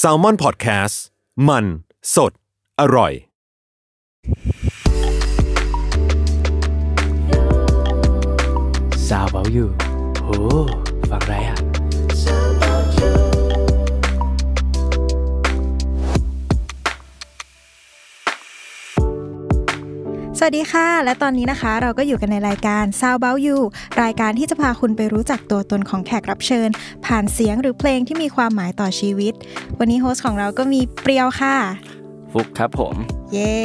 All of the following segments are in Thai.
s a l ม o n PODCAST มัน สด อร่อย สาวเบาอยู่โหฟังไรอะสวัสดีค่ะ และตอนนี้นะคะเราก็อยู่กันในรายการซาวเบลยูรายการที่จะพาคุณไปรู้จักตัวตนของแขกรับเชิญ ผ่านเสียงหรือเพลงที่มีความหมายต่อชีวิต วันนี้โฮสต์ของเราก็มีเปรียวค่ะ ฟุกครับผม เย้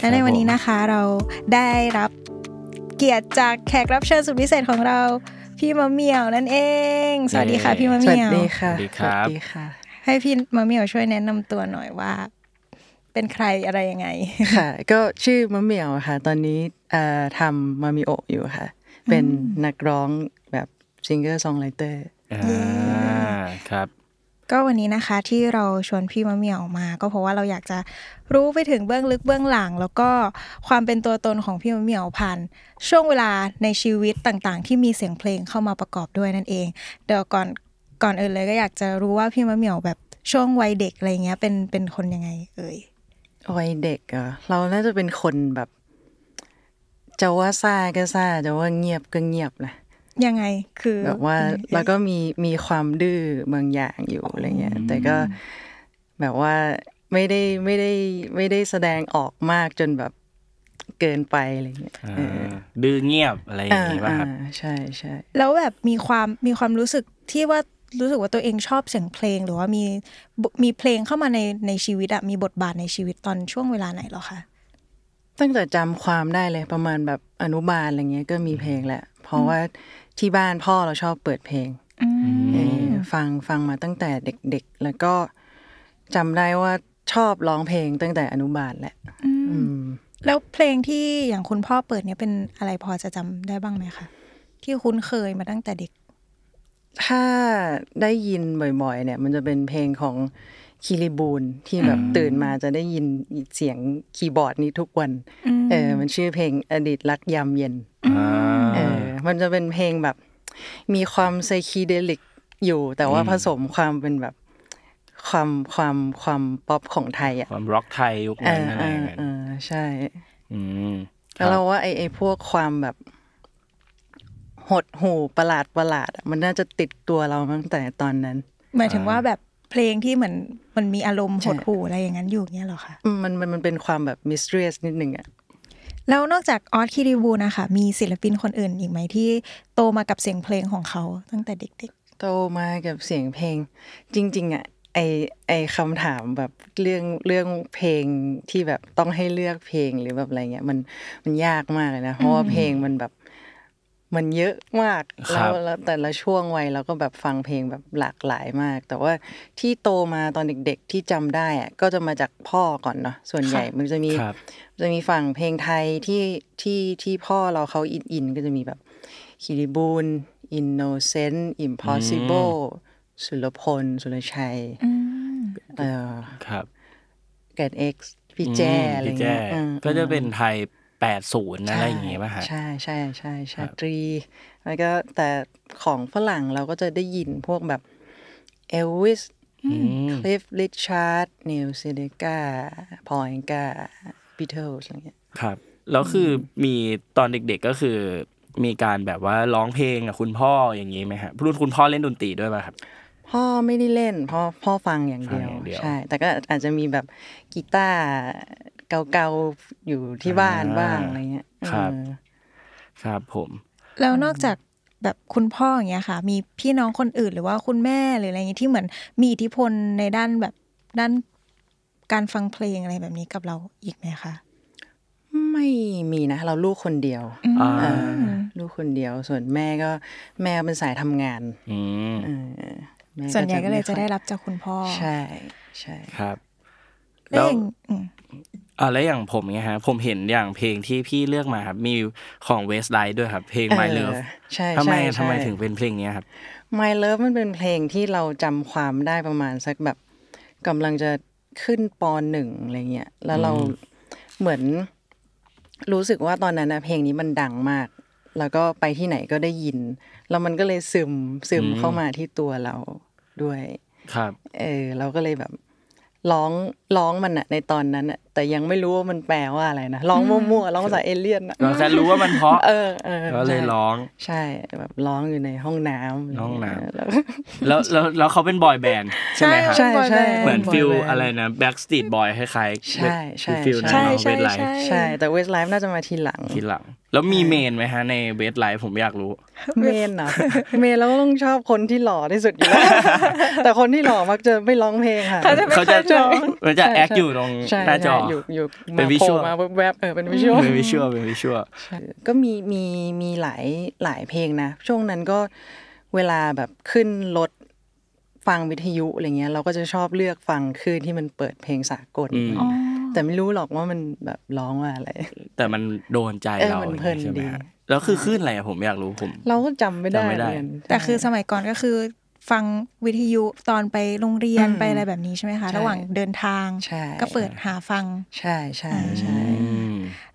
และในวันนี้นะคะเราได้รับเกียรติจากแขกรับเชิญสุดพิเศษของเราพี่มะเมียว นั่นเอง สวัสดีค่ะ พี่มะเมียวสวัสดีค่ะสวัสดีครับให้พี่มะเมียวช่วยแนะนำตัวหน่อยว่าเป็นใครอะไรยังไง ค่ะ ก็ชื่อมะเหมี่ยวค่ะ ตอนนี้ทำมามิโออยู่ค่ะ เป็นนักร้องแบบซิงเกอร์ซองไรเตอร์ครับ ก็วันนี้นะคะที่เราชวนพี่มะเมี่ยวมา ก็เพราะว่าเราอยากจะรู้ไปถึงเบื้องลึกเบื้องหลัง แล้วก็ความเป็นตัวตนของพี่มะเมี่ยวผ่านช่วงเวลาในชีวิตต่างๆที่มีเสียงเพลงเข้ามาประกอบด้วยนั่นเองเดี๋ยวก่อนก่อนอื่นเลย ก็อยากจะรู้ว่าพี่มะเมี่ยวแบบช่วงวัยเด็กอะไรเงี้ย เป็นเป็นคนยังไง เอ่ยวัยเด็กเรเราน่าจะเป็นคนแบบจะว่าซาก็ซาจะว่าเงียบก็เงียบนะยังไงคือแบบว่าเราก็มีมีความดื้อบางอย่างอยู่อะไรเงี้ย แต่ก็แบบว่าไม่ได้ไม่ได้ไม่ได้แสดงออกมากจนแบบเกินไปอะไรเงี้ยดื้อเงียบอะไรอย่างเงี้ป่ะครับใช่ใช่แล้วแบบมีความมีความรู้สึกที่ว่ารู้สึกว่าตัวเองชอบเสียงเพลงหรือว่ามีมีเพลงเข้ามาในในชีวิตอะมีบทบาทในชีวิตตอนช่วงเวลาไหนหรอคะตั้งแต่จำความได้เลยประมาณแบบอนุบาลอะไรเงี้ยก็มีเพลงแหละเพราะว่า ที่บ้านพ่อเราชอบเปิดเพลงฟังฟังมาตั้งแต่เด็กๆแล้วก็ จำได้ว่าชอบร้องเพลงตั้งแต่อนุบาลแหละแล้วเพลงที่อย่างคุณพ่อเปิดเนี่ยเป็นอะไรพอจะจำได้บ้างไหมคะที่คุ้นเคยมาตั้งแต่เด็กถ้าได้ยินบ่อยๆเนี่ยมันจะเป็นเพลงของคีรีบูนที่แบบตื่นมาจะได้ยินเสียงคีย์บอร์ดนี้ทุกวัน เออมันชื่อเพลงอดีตรักยามเย็นเออมันจะเป็นเพลงแบบมีความไซคีเดลิกอยู่แต่ว่าผสมความเป็นแบบความความความป๊อปของไทยอ่ะความร็อกไทยยุคนั้นอะไรเงี้ยใช่แล้วเราว่าไอไอพวกความแบบหดหูประหลาดประหลาดมันน่าจะติดตัวเราตั้งแต่ตอนนั้น หมายถึงว่าแบบเพลงที่เหมือน มันมีอารมณ์หดหูอะไรอย่างนั้นอยู่เนี้ยหรอคะมันมันมันเป็นความแบบมิสเทรียสนิดนึงอะแล้วนอกจากออสคิริบูนะคะ มีศิลปินคนอื่นอีกไหมที่โตมากับเสียงเพลงของเขาตั้งแต่เด็ก ๆ โตมากับเสียงเพลง จริง ๆอะไอไอคำถามแบบเรื่องเรื่องเพลงที่แบบต้องให้เลือกเพลงหรือแบบอะไรเงี้ยมันมันยากมากเลยนะเพราะว่าเพลงมันแบบมันเยอะมากแล้วแล้วแต่ละช่วงวัยเราก็แบบฟังเพลงแบบหลากหลายมาก แต่ว่าที่โตมาตอนเด็กๆ ที่จำได้อะก็จะมาจากพ่อก่อนเนาะส่วนใหญ่มันจะมีจะมีฝั่งเพลงไทยที่ที่ที่พ่อเราเขาอินอินก็จะมีแบบคิริบูนอินโนเซนต์อิมพอสิเบิลสุรพลสุรชัยเออครับแกดเอ็กซ์พี่แจ้อะไรเงี้ยก็จะเป็นไทยแปดศูนย์อะไรอย่างเงี้ยป่ะฮะใช่ใช่ใช่ชาตรีแล้วก็แต่ของฝรั่งเราก็จะได้ยินพวกแบบเอลวิสคลิฟลิชาร์ดนิวซิเดกาพอยกาบิทเทิลอะไรเงี้ยครับ แล้วคือมีตอนเด็กๆก็คือมีการแบบว่าร้องเพลงกับคุณพ่ออย่างนี้ไหมครับรุ่นคุณพ่อเล่นดนตรีด้วยป่ะครับ พ่อไม่ได้เล่น พ่อพ่อฟังอย่างเดียวใช่ แต่ก็อาจจะมีแบบกีตาร์เกาๆอยู่ที่บ้านบ้างอะไรเงี้ยครับครับผม แล้วนอกจากแบบคุณพ่ออย่างเงี้ยค่ะ มีพี่น้องคนอื่นหรือว่าคุณแม่หรืออะไรเงี้ยที่เหมือนมีอิทธิพลในด้านแบบด้านการฟังเพลงอะไรแบบนี้กับเราอีกไหมคะ ไม่มีนะเราลูกคนเดียวลูกคนเดียว ส่วนแม่ก็แม่เป็นสายทำงานส่วนใหญ่ก็เลยจะได้รับจากคุณพ่อใช่ ใช่ครับแล้วอ่าแล้วอย่างผมเนี่ยฮะผมเห็นอย่างเพลงที่พี่เลือกมาครับมีของเวสไลด์ด้วยครับ เพลง My Love ใช่ทำไมทำไมถึงเป็นเพลงนี้ครับ My Love มันเป็นเพลงที่เราจำความได้ประมาณสักแบบกำลังจะขึ้นปหนึ่งอะไรเงี้ยแล้วเราเหมือนรู้สึกว่าตอนนั้นนะเพลงนี้มันดังมาก แล้วก็ไปที่ไหนก็ได้ยินแล้วมันก็เลยซึมซึมเข้ามาที่ตัวเราด้วยครับ เออเราก็เลยแบบร้องร้องมันอะในตอนนั้นอะแต่ยังไม่รู้ว่ามันแปลว่าอะไรนะร้องมั่วๆร้องภาษาเอเลี่ยนนะแต่รู้ว่ามันเพราะเออก็เลยร้องใช่แบบร้องอยู่ในห้องน้ำห้องน้ำแล้วแล้วแล้วเขาเป็นบอยแบนด์ใช่ไหมครับใช่ใช่เหมือนฟิลอะไรนะแบ็กสตรีทบอยคล้ายๆใช่ใช่ฟิลนั้นของเวทไลฟ์ใช่แต่เวทไลฟ์น่าจะมาทีหลังทีหลัง แล้วมีเมนไหมฮะในเวทไลฟ์ผมอยากรู้เมนอนะเมนแล้วต้องชอบคนที่หล่อที่สุดอยู่แล้วแต่คนที่หล่อมักจะไม่ร้องเพลงค่ะ เขาจะเขาจะจะแอคอยู่ตรงหน้าจออยู่อยู่มาโผล่มาแวบๆเออเป็นวิชวลเป็นวิชวลเป็นวิชวลก็มีมีมีหลายหลายเพลงนะ ช่วงนั้นก็เวลาแบบขึ้นรถฟังวิทยุอะไรเงี้ยเราก็จะชอบเลือกฟังคลื่นที่มันเปิดเพลงสากลแต่ไม่รู้หรอกว่ามันแบบร้องว่าอะไรแต่มันโดนใจเราเพลินดีแล้วคือคลื่นอะไรอะผมอยากรู้ผมเราก็จำไม่ได้แต่คือสมัยก่อนก็คือฟังวิทยุตอนไปโรงเรียนไปอะไรแบบนี้ใช่ไหมคะ ระหว่างเดินทางก็เปิดหาฟัง ใช่ใช่ใช่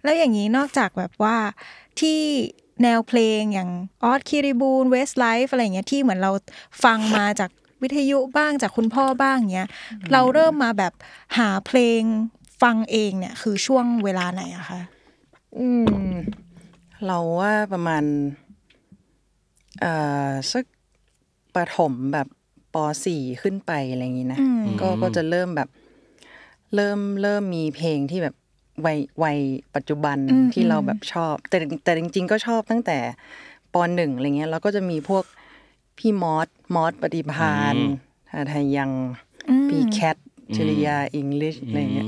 แล้วอย่างนี้นอกจากแบบว่าที่แนวเพลงอย่างออสคิริบูลเวสไลฟ์อะไรเงี้ย ที่เหมือนเราฟังมาจากวิทยุบ้างจากคุณพ่อบ้างเงี้ยเราเริ่มมาแบบหาเพลงฟังเองเนี่ยคือช่วงเวลาไหนอะคะอืมเราว่าประมาณ เอ่อสักประถมแบบป .4 ขึ้นไปอะไรอย่างนี้นะก็ก็จะเริ่มแบบ เริ่มเริ่มมีเพลงที่แบบวัยวัยปัจจุบันที่เราแบบชอบ แต่แต่จริงๆก็ชอบตั้งแต่ปหนึ่งอะไรเงี้ยเราก็จะมีพวก พี่มอสมอสปฏิพานอาทยัง พี่แคทชลิยาอิงลิชอะไรเงี้ย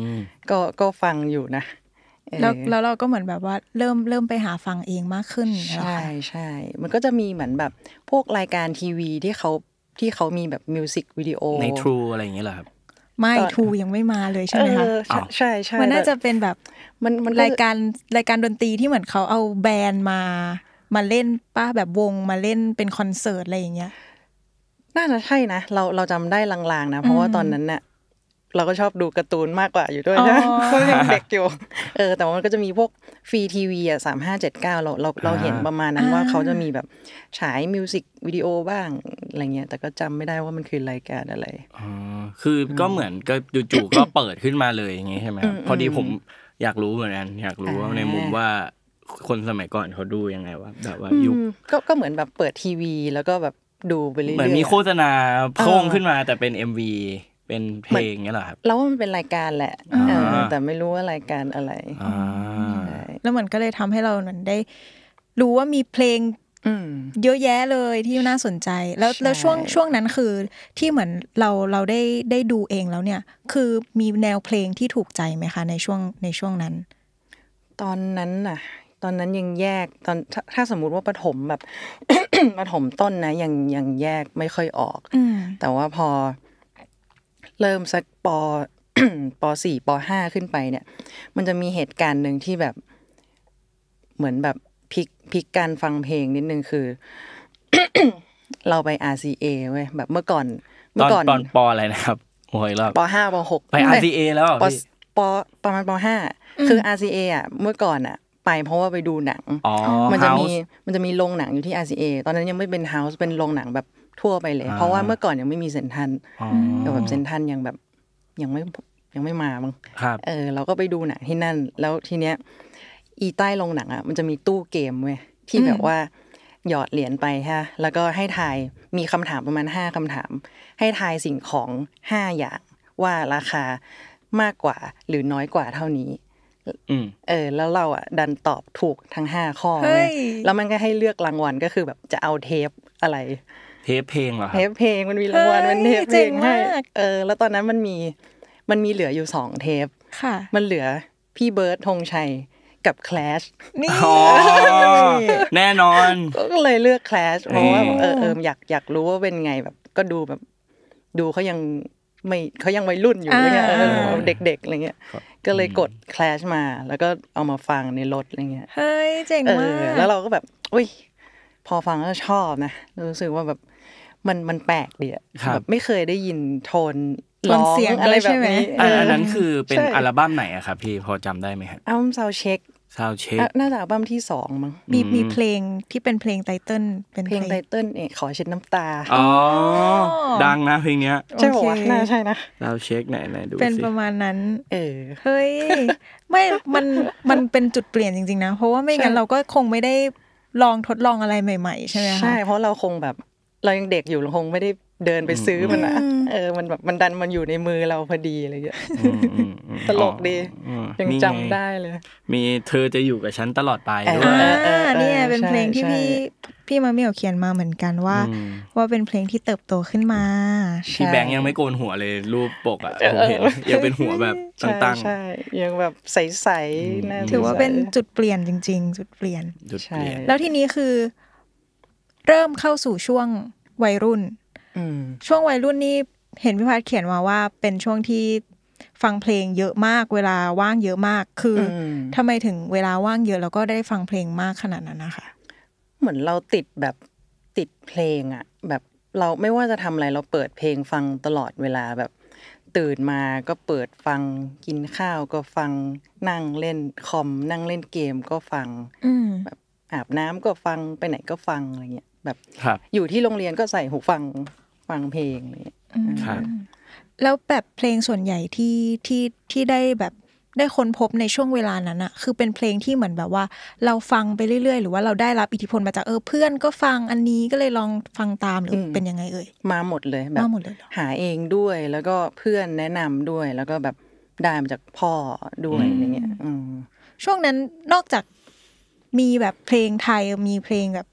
ก็ก็ฟังอยู่นะแล้วแล้วเราก็เหมือนแบบว่าเริ่มเริ่มไปหาฟังเองมากขึ้น ใช่ใช่ มันก็จะมีเหมือนแบบพวกรายการทีวี ที่เขาที่เขามีแบบมิวสิกวิดีโอใน True อะไรอย่างเงี้ยเหรอครับไม่ทูยังไม่มาเลยใช่ไหมคะใช่ใช่มันน่าจะเป็นแบบ มันมันรายการรายการดนตรีที่เหมือนเขาเอาแบรนด์มา มาเล่นป้าแบบวงมาเล่นเป็นคอนเสิร์ตอะไรอย่างเงี้ยน่าจะใช่นะ เราเราจำได้ลางๆนะ เพราะว่าตอนนั้นเนี่ยเราก็ชอบดูการ์ตูนมากกว่าอยู่ด้วยนะก็ยังเด็กอยู่เออ แต่ว่ามันก็จะมีพวกฟรีทีวีอ่ะสามห้าเจ็ดเก้าเราเราเราเห็นประมาณนั้น ว่าเขาจะมีแบบฉายมิวสิกวิดีโอบ้างอะไรเงี้ยแต่ก็จำไม่ได้ว่ามันคือรายการอะไรอ๋อคือก็เหมือนก็จู่ๆก็เปิดขึ้นมาเลยอย่างงี้ใช่ไหมพอดีผมอยากรู้เหมือนกันอยากรู้ว่าในมุมว่า คนสมัยก่อนเขาดูยังไงวะแบบว่ายุคก็ก็เหมือนแบบเปิดทีวี แล้วก็แบบดูไปเรื่อยเหมือนมีโฆษณาโพ้งขึ้นมา แต่เป็น MV เป็นเพลงเงี้ยเหรอครับเราว่ามันเป็นรายการแหละแต่ไม่รู้ว่ารายการอะไรแล้วมันก็เลยทำให้เราันได้ รู้ว่ามีเพลงเยอะแยะเลยที่น่าสนใจ แล้วแล้วช่วงช่วงนั้นคือที่เหมือนเราเราได้ได้ดูเองแล้วเนี่ย คือมีแนวเพลงที่ถูกใจไหมคะ ในช่วงในช่วงนั้น ตอนนั้นน่ะ ตอนนั้นยังแยกตอนถ้าสมมุติว่าปฐมแบบปฐมต้นนะยังยังแยกไม่ค่อยออกแต่ว่าพอเริ่มสักปปสี่ปอห้าขึ้นไป เนี่ย มันจะมีเหตุการณ์หนึ่งที่แบบ เหมือนแบบพลิกพลิกการฟังเพลงนิดนึงคือเราไป RCA เว้ย แบบ เมื่อก่อน เมื่อก่อนตอนปออะไรนะครับโอ้ยรอบปอห้าปอหกไป RCA แล้วปปประมาณปอห้าคือ RCA อ่ะ เมื่อก่อนอ่ะ ไปเพราะว่าไปดูหนังมันจะมีมันจะมีโรงหนังอยู่ที่ RCA ตอนนั้นยังไม่เป็นเฮาส์เป็นโรงหนังแบบทั่วไปเลย เพราะว่าเมื่อก่อนยังไม่มีเซนทันแบบเซนทันยังแบบยังไม่ยังไม่มาบ้างเออเราก็ไปดูหนังที่นั่น แล้วทีเนี้ยอีใต้ลงหนังอ่ะ มันจะมีตู้เกมเว้ยที่แบบว่าหยอดเหรียญไปฮะแล้วก็ให้ทายมีคำถามประมาณห้าคำถาม ให้ทายสิ่งของห้าอย่างว่าราคามากกว่า หรือน้อยกว่าเท่านี้เออ แล้วเราอ่ะดันตอบถูกทั้งห้าข้อเลยแล้วมันก็ให้เลือกรางวัลก็คือแบบจะเอาเทปอะไรเทปเพลงเหรอเทปเพลงมันมีรางวัลมันเทปเพลงให้เออ แล้วตอนนั้นมันมีมันมีเหลืออยู่สองเทปค่ะมันเหลือพี่เบิร์ดธงชัยกับแคลชนี่แน่นอนก็เลยเลือกแคลชเพราะว่าเออเอออยากอยากรู้ว่าเป็นไงแบบก็ดูแบบ ดูเขายังไม่เขายังวัยรุ่นอยู่เนี่ยเด็กๆอะไรเงี้ยก็เลยกดแคลชมาแล้วก็เอามาฟังในรถอะไรเงี้ยเฮ้ยเจ๋งมากแล้วเราก็แบบ อุ้ยพอฟังก็ชอบนะรู้สึกว่าแบบมันมันแปลกดียะแบบไม่เคยได้ยินโทนร้องอะไรแบบนี้อันนั้นคือเป็นอัลบั้มไหนอะครับพี่พอจำได้ไหมครับอัลบั้มซาวเช็คซาวเช็คน่าจะอัลบั้มที่สองมั้งมีมีเพลงที่เป็นเพลงไตเติ้ลเป็นเพลงไตเติ้ลเอยขอเช็ดน้ำตาอ๋อดังนะเพลงเนี้ยใช่ไหะน่าใช่นะซาวเช็คไหนไหนดูเป็นประมาณนั้นเออเฮ้ยไม่มันมันเป็นจุดเปลี่ยนจริงๆนะ เพราะว่าไม่งั้นเราก็คงไม่ได้ลองทดลองอะไรใหม่ๆใช่ไหมคะใช่เพราะเราคงแบบเรายังเด็กอยู่คงไม่ได้เดินไปซื้อมันนะเออมันแบบมันดันมันอยู่ในมือเราพอดีอะไรอย่างเงี้ยตลกดียังจำได้เลย มีเธอจะอยู่กับฉันตลอดไปด้วยเนี่ยเป็นเพลงที่พี่พี่มามีวเขียนมาเหมือนกันว่า ว่าเป็นเพลงที่เติบโตขึ้นมาพี่แบงค์ยังไม่โกนหัวเลยรูปปกอ่ะผมเห็นยังเป็นหัวแบบตั้งๆยังแบบใสๆถือว่าเป็นจุดเปลี่ยนจริงๆจุดเปลี่ยนจุดเปลี่ยนแล้วทีนี้คือเริ่มเข้าสู่ช่วงวัยรุ่นช่วงวัยรุ่นนี่เห็นพี่พัดเขียนมาว่าเป็นช่วงที่ฟังเพลงเยอะมากเวลาว่างเยอะมากคือทำไมถึงเวลาว่างเยอะแล้วก็ได้ฟังเพลงมากขนาดนั้นนะคะ เหมือนเราติดแบบติดเพลงอะแบบเราไม่ว่าจะทำอะไรเราเปิดเพลงฟังตลอดเวลาแบบตื่นมาก็เปิดฟังกินข้าวก็ฟังนั่งเล่นคอม นั่งเล่นเกมก็ฟังแบบอาบน้ำก็ฟังไปไหนก็ฟังอะไรเงี้ยแบบอยู่ที่โรงเรียนก็ใส่หูฟังฟังเพลงนียแล้วแบบเพลงส่วนใหญ่ที่ที่ที่ได้แบบได้ค้นพบในช่วงเวลานั้นอะคือเป็นเพลงที่เหมือนแบบว่า เราฟังไปเรื่อยๆ หรือว่าเราได้รับอิทธิพลมาจากเออเพื่อนก็ฟังอันนี้ก็เลยลองฟังตามหรือเป็นยังไงเอ่ย มาหมดเลยแบบมาหมดเลยหาเองด้วยแล้วก็เพื่อนแนะนำด้วยแล้วก็แบบได้มาจากพ่อด้วยอย่างเงี้ยช่วงนั้นนอกจากมีแบบเพลงไทยมีเพลงแบบ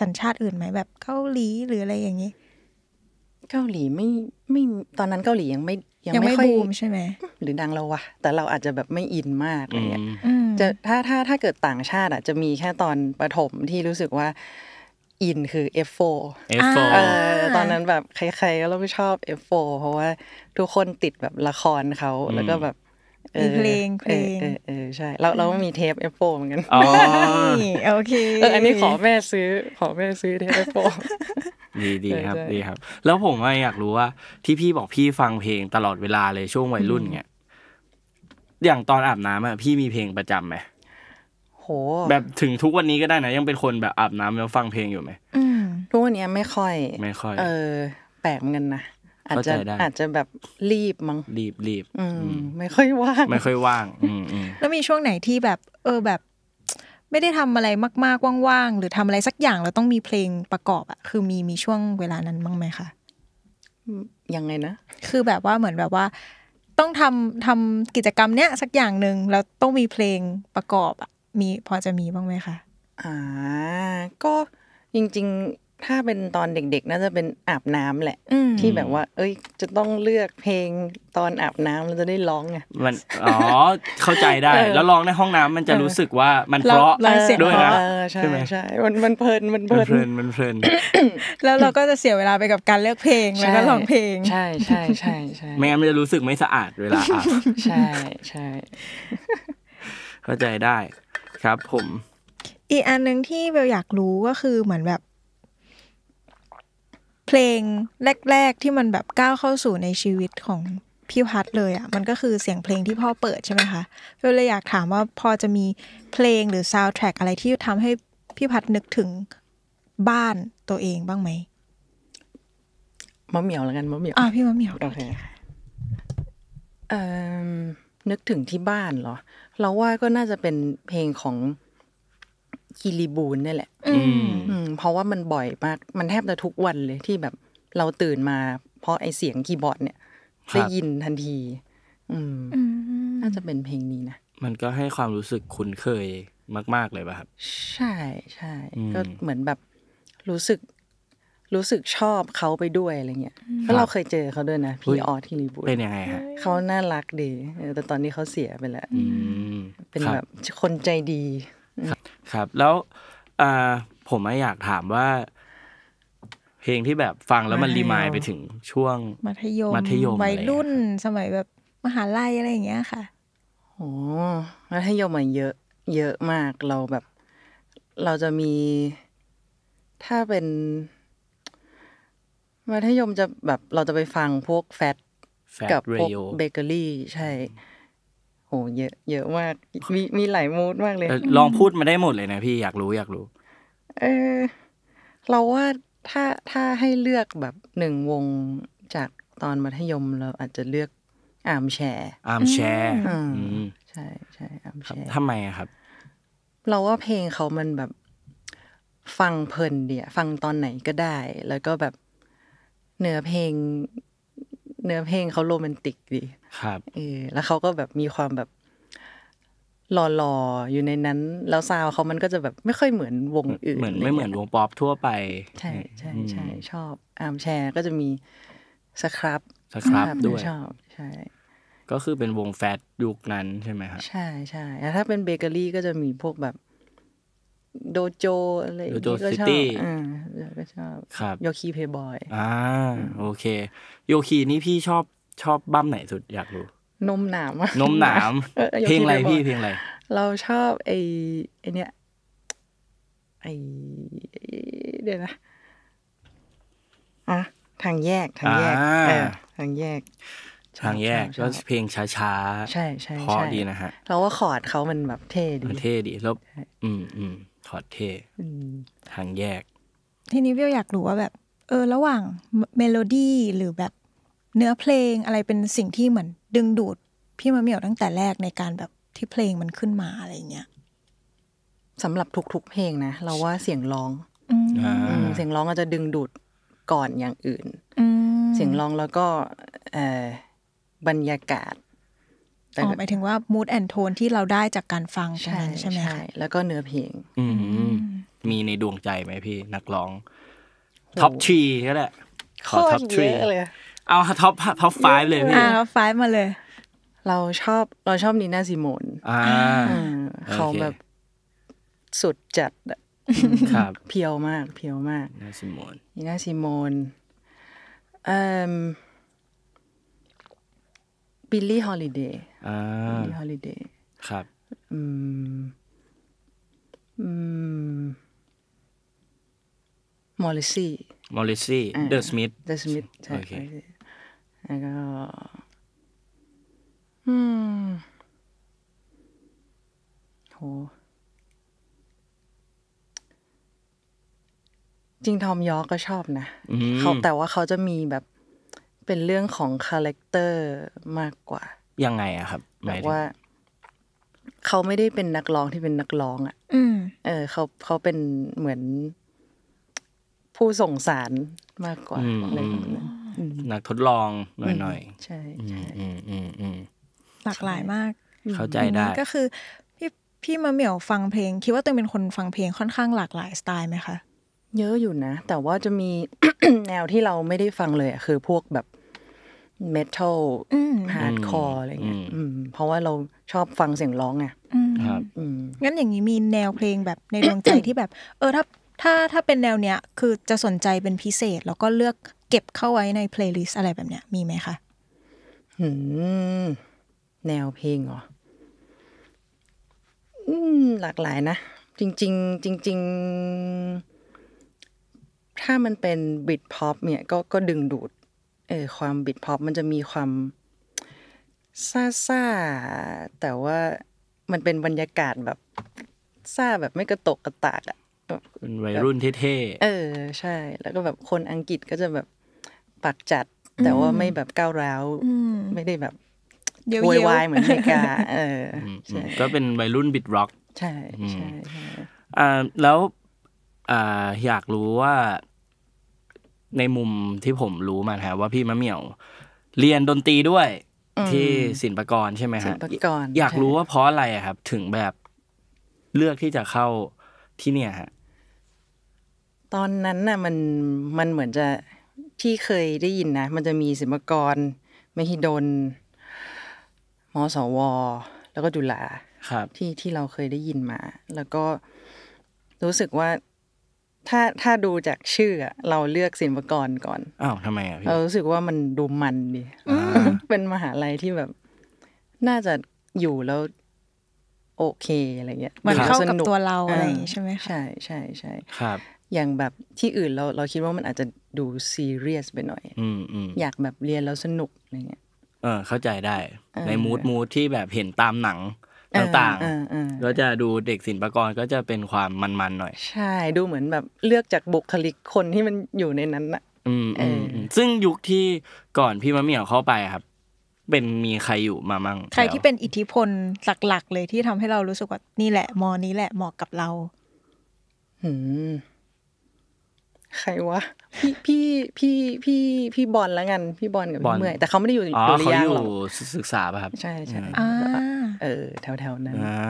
สัญชาติอื่นไหมแบบเกาหลีหรืออะไรอย่างนี้ เกาหลีไม่ไม่ตอนนั้นเกาหลียังไม่ยังไม่ค่อยบูมใช่ไหมหรือดังเราวะแต่เราอาจจะแบบไม่อินมากอะไรเงี้ยจะถ้าถ้าถ้าเกิดต่างชาติ อ่ะ จะมีแค่ตอนปฐมที่รู้สึกว่าอินคือ F4 F4 เออตอนนั้นแบบใครๆก็ต้องชอบ F4 เพราะว่าทุกคนติดแบบละครเขาแล้วก็แบบมีเพลงเพลงเออใช่เราเรามีเทปเอฟโฟเหมือนกันอ๋อโอเคเอออันนี้ขอแม่ซื้อ ขอแม่ซื้อเทปเอฟโฟดีดีครับดีครับ แล้วผมก็อยากรู้ว่า ที่พี่บอกพี่ฟังเพลงตลอดเวลาเลย ช่วงวัยรุ่นเนี่ยอย่างตอนอาบน้ำอะพี่มีเพลงประจำไหมโห แบบถึงทุกวันนี้ก็ได้นะยังเป็นคนแบบอาบน้ำแล้วฟังเพลงอยู่ไหมทุกวันนี้ไม่ค่อย ไม่ค่อย เออ แปลกเหมือนกันนะอาจจะอาจจะแบบรีบมั้งรีบรีบไม่ค่อยว่างไม่ค่อยว่างแล้วมีช่วงไหนที่แบบ เออแบบ ไม่ได้ทำอะไรมากๆว่างๆหรือทำอะไรสักอย่างแล้วต้องมีเพลงประกอบอะคือมีมีช่วงเวลานั้นบ้างไหมคะยังไงนะคือแบบว่าเหมือนแบบว่า ต้องทำทำกิจกรรมเนี้ยสักอย่างหนึ่งแล้วต้องมีเพลงประกอบอะมีพอจะมีบ้างไหมคะอ่า ก็จริงๆถ้าเป็นตอนเด็กๆน่าจะเป็นอาบน้ำแหละที่แบบว่า เอ้ยจะต้องเลือกเพลงตอนอาบน้ำเราจะได้ร้องไงมันอ๋อเข้าใจได้ แล้วร้องในห้องน้ำ มันจะรู้สึกว่ามันเพราะด้วยนะใช่ใช่มันมันเพลินมันเพลินมันเพลินแล้วเราก็จะเสียเวลาไปกับการเลือกเพลงแล้วก็ร้องเพลง ใช่ใช่ใช่ใช่ไม่งั้นมันจะรู้สึกไม่สะอาดเวลาอาบใช่ใช่เข้าใจได้ครับ ผม อีกอันหนึ่งที่เบลอยากรู้ก็คือเหมือนแบบเพลงแรก ๆที่มันแบบก้าวเข้าสู่ในชีวิตของพี่พัดเลยอะ่ะมันก็คือเสียงเพลงที่พ่อเปิดใช่ไหมคะก็เลยอยากถามว่าพอจะมีเพลงหรือซาวด์แทร็กอะไรที่ทำให้พี่พัดนึกถึงบ้านตัวเองบ้างไหมมะเหมียวแล้วกันมะเหมียว อ่ะ พี่มะเหมียวโอเคเอ่อนึกถึงที่บ้านเหรอ เราว่าก็น่าจะเป็นเพลงของคีรีบูนนี่แหละเพราะว่ามันบ่อยมาก มันแทบจะทุกวันเลยที่แบบเราตื่นมา เพราะไอเสียงคีย์บอร์ดเนี่ยได้ยินทันที อืม น่าจะเป็นเพลงนี้นะ มันก็ให้ความรู้สึกคุ้นเคยมาก ๆเลยป่ะครับ ใช่ใช่ ก็เหมือนแบบรู้สึกรู้สึกชอบเขาไปด้วยอะไรเงี้ยเพราะเราเคยเจอเขาด้วยนะพี่ออสที่รีบูเป็นยังไงฮะเขาน่ารักดี แต่ตอนนี้เขาเสียไปแล้วเป็นแบบคนใจดีครับแล้วผมอยากถามว่า เพลงที่แบบฟังแล้วมันรีมายไปถึงช่วงมัธยมมัธยมวัยรุ่นสมัยแบบมหาลัยอะไรอย่างเงี้ยค่ะโอ้มัธยมมันเยอะ เยอะมากเราแบบ เราจะมีถ้าเป็น มัธยมจะแบบเราจะไปฟังพวกแฟตกับพวกเบเกอรี่ใช่โหเยอะ เยอะมาก มีมีหลายมูดมากเลยลองพูดมาได้หมดเลยนะพี่อยากรู้อยากรู้ เออ เราว่าถ้าถ้าให้เลือกแบบหนึ่งวงจากตอนมัธยม เราอาจจะเลือกอามแชร์อามแชร์ใช่ใช่อามแชร์ทำไมอะครับ เราว่าเพลงเขามันแบบฟังเพลินเดียฟังตอนไหนก็ได้ แล้วก็แบบเนื้อเพลงเนื้อเพลงเขาโรแมนติกดี ครับ เออแล้วเขาก็แบบมีความแบบหล่อๆ อยู่ในนั้น แล้วซาวเขามันก็จะแบบไม่ค่อยเหมือนวงอื่น เหมือนไม่เหมือนวงป๊อปทั่วไป ใช่ใช่ใช่ชอบอาร์มแชร์ก็จะมีสครับสครับด้วยชอบใช่ ก็คือเป็นวงแฟตยุคนั้นใช่ไหมครับ ใช่ใช่แถ้าเป็นเบเกอรี่ก็จะมีพวกแบบโดโจอะไรโดโจซิตี้อ่าก็ชอบครับโยคีเพย์บอยอ่า โอเค โยคีนี่พี่ชอบชอบบั้มไหนสุดอยากรู้นมหนามนมหนามเพลงอะไรพี่เพลงอะไรเราชอบไอ้ไอ้เนี้ยไอ้เดี๋ยวนะอ่ะทางแยก ทางแยกทางแยก ทางแยกก็เพลงช้าๆใช่ใช่พอดีนะฮะ เราว่าคอร์ดเขามันแบบเท่ดีเท่ดีแล้วอืมอืมถอดเท่ห่างแยก ทีนี้วิวอยากรู้ว่าแบบ เออ ระหว่างเมโลดี้หรือแบบเนื้อเพลงอะไรเป็นสิ่งที่เหมือนดึงดูด พี่มาเมียวตั้งแต่แรกในการแบบที่เพลงมันขึ้นมาอะไรเงี้ยสำหรับทุกๆเพลงนะเราว่าเสียงร้องเสียงร้องอาจจะดึงดูดก่อนอย่างอื่นเสียงร้องแล้วก็บรรยากาศแต่หมายถึงว่า mood and tone ที่เราได้จากการฟังตรงนั้นใช่ไหมคะแล้วก็เนื้อเพลงมีในดวงใจไหมพี่ นักร้องท็อปทรีก็แหละขอท็อปทรีเอาท็อปท็อปไฟเลยพี่ท็อปไฟมาเลย เราชอบเราชอบนีน่าซิโมนเขาแบบสุดจัดครับ เพียวมาก เพียวมากนีน่าซิโมนนีน่าซิโมนเอ่อบิลลี่ฮอลิเดย์บิลลี่ฮอลิเดย์ครับ อืมอลมิซี่มอลลิซี่เดอะสมิธเดอะสมิธใช่แล้วก็อืมโหจริงทอมยอก็ชอบนะเขาแต่ว่าเขาจะมีแบบเป็นเรื่องของคาแรคเตอร์มากกว่า ยังไงอะครับแบบว่า เขาไม่ได้เป็นนักร้องที่เป็นนักร้องอะเออ เขาเขาเป็นเหมือน ผู้ส่งสารมากกว่าอะไรแบบนั้นนักทดลองหน่อยหน่อยใช่ใช่หลากหลายมาก เข้าใจได้ก็คือ พี่พี่มาเหมียวฟังเพลง คิดว่าตัวเป็นคนฟังเพลงค่อนข้างหลากหลายสไตล์ไหมคะเยอะอยู่นะแต่ว่าจะมีแนวที่เราไม่ได้ฟังเลยอะคือพวกแบบเมทัลฮาร์ดคอร์อะไรเงี้ยเพราะว่าเราชอบฟังเสียงร้องไงงั้นอย่างนี้มีแนวเพลงแบบในดวงใจที่แบบ เออถ้าถ้าถ้าเป็นแนวเนี้ย คือจะสนใจเป็นพิเศษ แล้วก็เลือกเก็บเข้าไว้ในเพลย์ลิสต์อะไรแบบเนี้ยมีไหมคะแนวเพลงเหรอหลากหลายนะ จริงจริงจริงถ้ามันเป็นบิดพ็อปเนี่ยก็ก็ดึงดูดเออความบิดพอปมันจะมีความซาซาแต่ว่ามันเป็นบรรยากาศแบบซาแบบไม่กระตกกระตากอะเป็นวัยรุ่นเท่ๆ เออใช่ แล้วก็แบบคนอังกฤษก็จะแบบปักจัด แต่ว่าไม่แบบก้าวร้าว ไม่ได้แบบโวยวายเหมือนอเมริกาเออก็เป็นวัยรุ่นบิดร็อกใช่ใช่แล้วอยากรู้ว่าในมุมที่ผมรู้มาฮะ ว่าพี่มะเหมี่ยวเรียนดนตรีด้วย ที่ศิลปกรใช่ไหมฮะศิลปกร อยากรู้ว่าเพราะอะไรครับ ถึงแบบเลือกที่จะเข้าที่เนี่ยฮะตอนนั้นน่ะ มันมันเหมือนจะที่เคยได้ยินนะมันจะมีศิลปกรมหิดลมสวแล้วก็จุฬาที่ที่เราเคยได้ยินมา แล้วก็รู้สึกว่าถ้าถ้าดูจากชื่อ เราเลือกศิลปกรก่อน อ้าวทำไมอ่ะพี่ เรารู้สึกว่ามันดูมันดีเป็นมหาลัยที่แบบ น่าจะอยู่แล้ว โอเคอะไรเงี้ยมันเข้ากับตัวเราอะไรใช่ไหมใช่ใช่ใช่ ครับ อย่างแบบที่อื่น เราเราคิดว่ามันอาจจะดูซีเรียสไปหน่อย อือยากแบบเรียนแล้วสนุกอะไรเงี้ย เออเข้าใจได้ ในมูดมูดที่แบบเห็นตามหนังต่างๆก็จะดูเด็กศิลปกรก็จะเป็นความมัน ๆ หน่อย ใช่ ดูเหมือนแบบเลือกจากบุคลิกคนที่มันอยู่ในนั้นอะอืมซึ่งยุคที่ก่อนพี่มะเหมี่ยวเข้าไปครับ เป็นมีใครอยู่มามั่ง ใครที่เป็นอิทธิพลหลักๆ เลยที่ทำให้เรารู้สึกว่า นี่แหละ มอนี้แหละเหมาะกับเราหืมใครวะพี่พี่พี่พี่บอลแล้วกัน พี่บอลกับพี่เมื่อยแต่เขาไม่ได้อยู่อยู่ระยงหรอกศึกษาป่ะครับ ใช่ใช่เออแถวแถวนั้นอ่า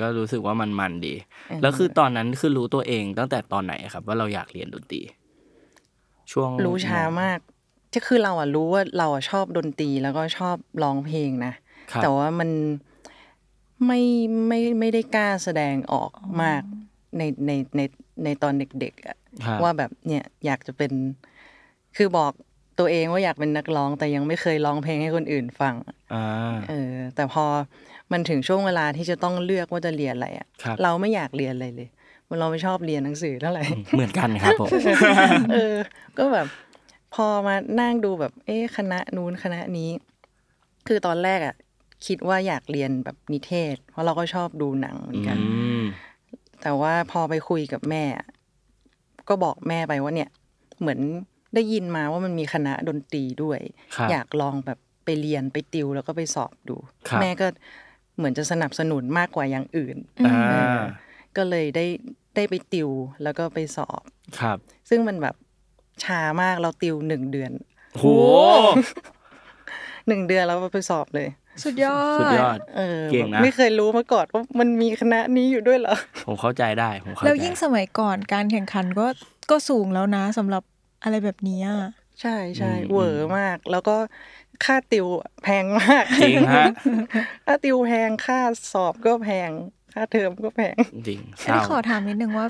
ก็รู้สึกว่ามันมันดีแล้วคือตอนนั้นคือรู้ตัวเองตั้งแต่ตอนไหนครับ ว่าเราอยากเรียนดนตรีช่วงรู้ช้ามากก็คือเราอ่ะรู้ว่าเราอ่ะชอบดนตรีแล้วก็ชอบร้องเพลงนะแต่ว่ามันไม่ไม่ไม่ได้กล้าแสดงออกมากในในในในตอนเด็กๆว่าแบบเนี่ยอยากจะเป็น คือบอกตัวเองว่าอยากเป็นนักร้อง แต่ยังไม่เคยร้องเพลงให้คนอื่นฟังเออ แต่พอมันถึงช่วงเวลาที่จะต้องเลือกว่าจะเรียนอะไรอะเราไม่อยากเรียนอะไรเลยเราไม่ชอบเรียนหนังสือเท่าไหร่เหมือนกันครับผมเออ ก็แบบพอมานั่งดูแบบ เอ๊คณะนู้นคณะนี้ คือตอนแรกอ่ะ คิดว่าอยากเรียนแบบนิเทศ เพราะเราก็ชอบดูหนังเหมือนกันแต่ว่าพอไปคุยกับแม่ ก็บอกแม่ไปว่าเนี่ย เหมือนได้ยินมาว่ามันมีคณะดนตรีด้วย อยากลองแบบไปเรียนไปติวแล้วก็ไปสอบดู แม่ก็เหมือนจะสนับสนุนมากกว่าอย่างอื่น ก็เลยได้ได้ไปติวแล้วก็ไปสอบครับ ซึ่งมันแบบช้ามากเราติวหนึ่งเดือน โหหนึ่งเดือนแล้วไปสอบเลยสุดยอดสุดยอดเก่งนะไม่เคยรู้มาก่อนว่ามันมีคณะนี้อยู่ด้วยเหรอ ผมเข้าใจได้ ผมเข้าใจแล้วยิ่งสมัยก่อนการแข่งขันก็ ก็สูงแล้วนะสำหรับอะไรแบบนี้ ใช่ใช่เวอร์มาก แล้วก็ค่าติวแพงมาก จริงฮะ ค่าติวแพง ค่าสอบก็แพง ค่าเทอมก็แพง จริงขอถามนิดนึงว่า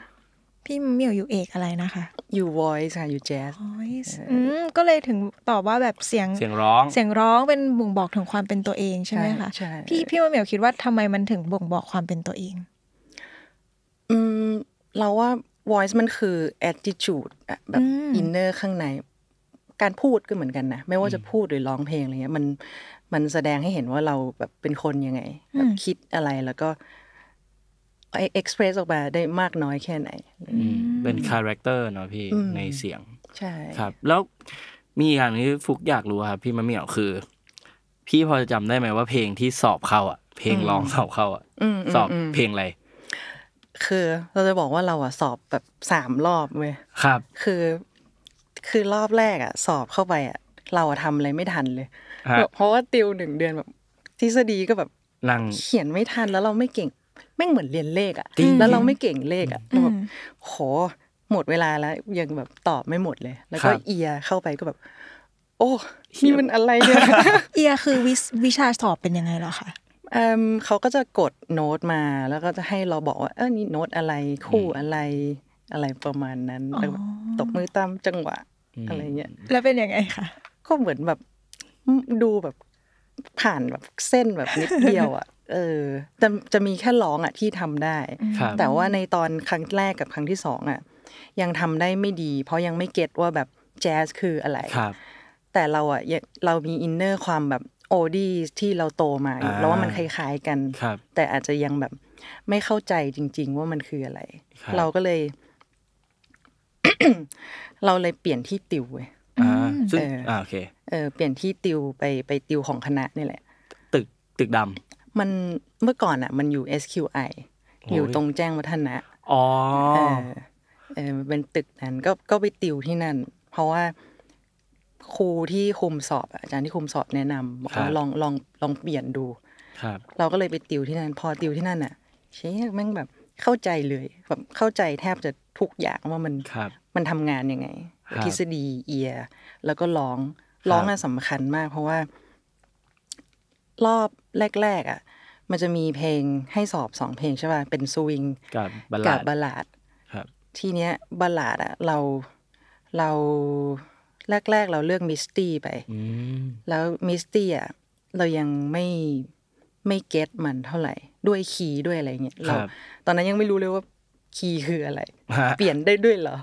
พี่มิวอยู่เอกอะไรนะคะ อยู่ voice ค่ะอยู่ jazz voice อืมก็เลยถึงตอบว่าแบบเสียงเสียงร้อง เสียงร้องเป็นบ่งบอกถึงความเป็นตัวเองใช่ไหมคะใช่พี่พี่มิวคิดว่าทำไมมันถึงบ่งบอกความเป็นตัวเองอืมเราว่า voice มันคือ attitude แบบ inner ข้างใน การพูดก็เหมือนกันนะ ไม่ว่าจะพูดหรือร้องเพลงอะไรเงี้ยมันมันแสดงให้เห็นว่าเราแบบเป็นคนยังไงแบบคิดอะไรแล้วก็เอ็กเพรสออกมาได้มากน้อยแค่ไหน เป็นคาแรคเตอร์เนาะพี่ ในเสียง ใช่ ครับ แล้วมีอย่างที่ฟุกอยากรู้ครับ พี่มะเหมี่ยว คือ พี่พอจะจำได้ไหมว่าเพลงที่สอบเข้าอ่ะเพลงร้องสอบเข้าอ่ะสอบเพลงอะไร คือเราจะบอกว่าเราอ่ะสอบแบบสามรอบเว้ยครับ คือ คือรอบแรก อ่ะ สอบเข้าไปอ่ะเราทำอะไรไม่ทันเลยเพราะว่าติวหนึ่งเดือนแบบ ทฤษฎีก็แบบเขียนไม่ทัน แล้วเราไม่เก่งแม่งเหมือนเรียนเลขอ่ะ แล้วเราไม่เก่งเลขอ่ะแบบโหหมดเวลาแล้วยังแบบตอบไม่หมดเลย แล้วก็เอียเข้าไปก็แบบ โอ้นี่มันอะไรเนี่ยเอียคือวิวิชาสอบเป็นยังไงหรอคะเขาก็จะกดโน้ตมาแล้วก็จะให้เราบอกว่าเออนี่โน้ตอะไรคู่อะไรอะไรประมาณนั้นตบมือตามจังหวะอะไรเงี้ย แล้วเป็นยังไงคะ ก็เหมือนแบบ ดูแบบผ่านแบบเส้นแบบนิดเดียวอ่ะเออจะจะมีแค่ร้องอ่ะ ที่ทำได้ แต่ว่าในตอนครั้งแรกกับครั้งที่สองอ่ะ ยังทำได้ไม่ดี เพราะยังไม่เก็ตว่าแบบแจ๊สคืออะไรครับ แต่เราอ่ะเรามีอินเนอร์ความแบบโอดีที่เราโตมาแล้วว่ามันคล้าย ๆกันแต่อาจจะยังแบบไม่เข้าใจจริงๆ ว่ามันคืออะไร เราก็เลย เราเลยเปลี่ยนที่ติวเว้ยซึ่งอ่าโอเค เออเปลี่ยนที่ติวไปไปติวของคณะนี่แหละ ตึกตึกดำมันเมื่อก่อนอ่ะ มันอยู่ SQI อยู่ตรงแจ้งวัฒนะอ๋อเออเป็นตึกนั้นก็ก็ไปติวที่นั่น เพราะว่าครูที่คุมสอบ อาจารย์ที่คุมสอบแนะนำบอกว่าลองลองลองเปลี่ยนดู ครับ เราก็เลยไปติวที่นั่น พอติวที่นั่นอ่ะเชี่ยแม่งแบบเข้าใจเลยแบบเข้าใจแทบจะทุกอย่างว่ามันมันทำงานยังไง ทฤษฎีเอียแล้วก็ร้องร้องน่ะสำคัญมากเพราะว่ารอบแรก ๆ อ่ะ มันจะมีเพลงให้สอบสองเพลงใช่ป่ะเป็นสวิงกับบาลาดรับ ทีเนี้ยบาลาด อ่ะ เราเราแรก ๆ เราเลือกมิสตี้ไป แล้วมิสตี้อ่ะเรายังไม่ไม่เก็ตมันเท่าไหร่ ด้วยคีย์ด้วยอะไรเงี้ยเราตอนนั้นยังไม่รู้เลยว่าคีย์คืออะไร เปลี่ยนได้ด้วยเหรอ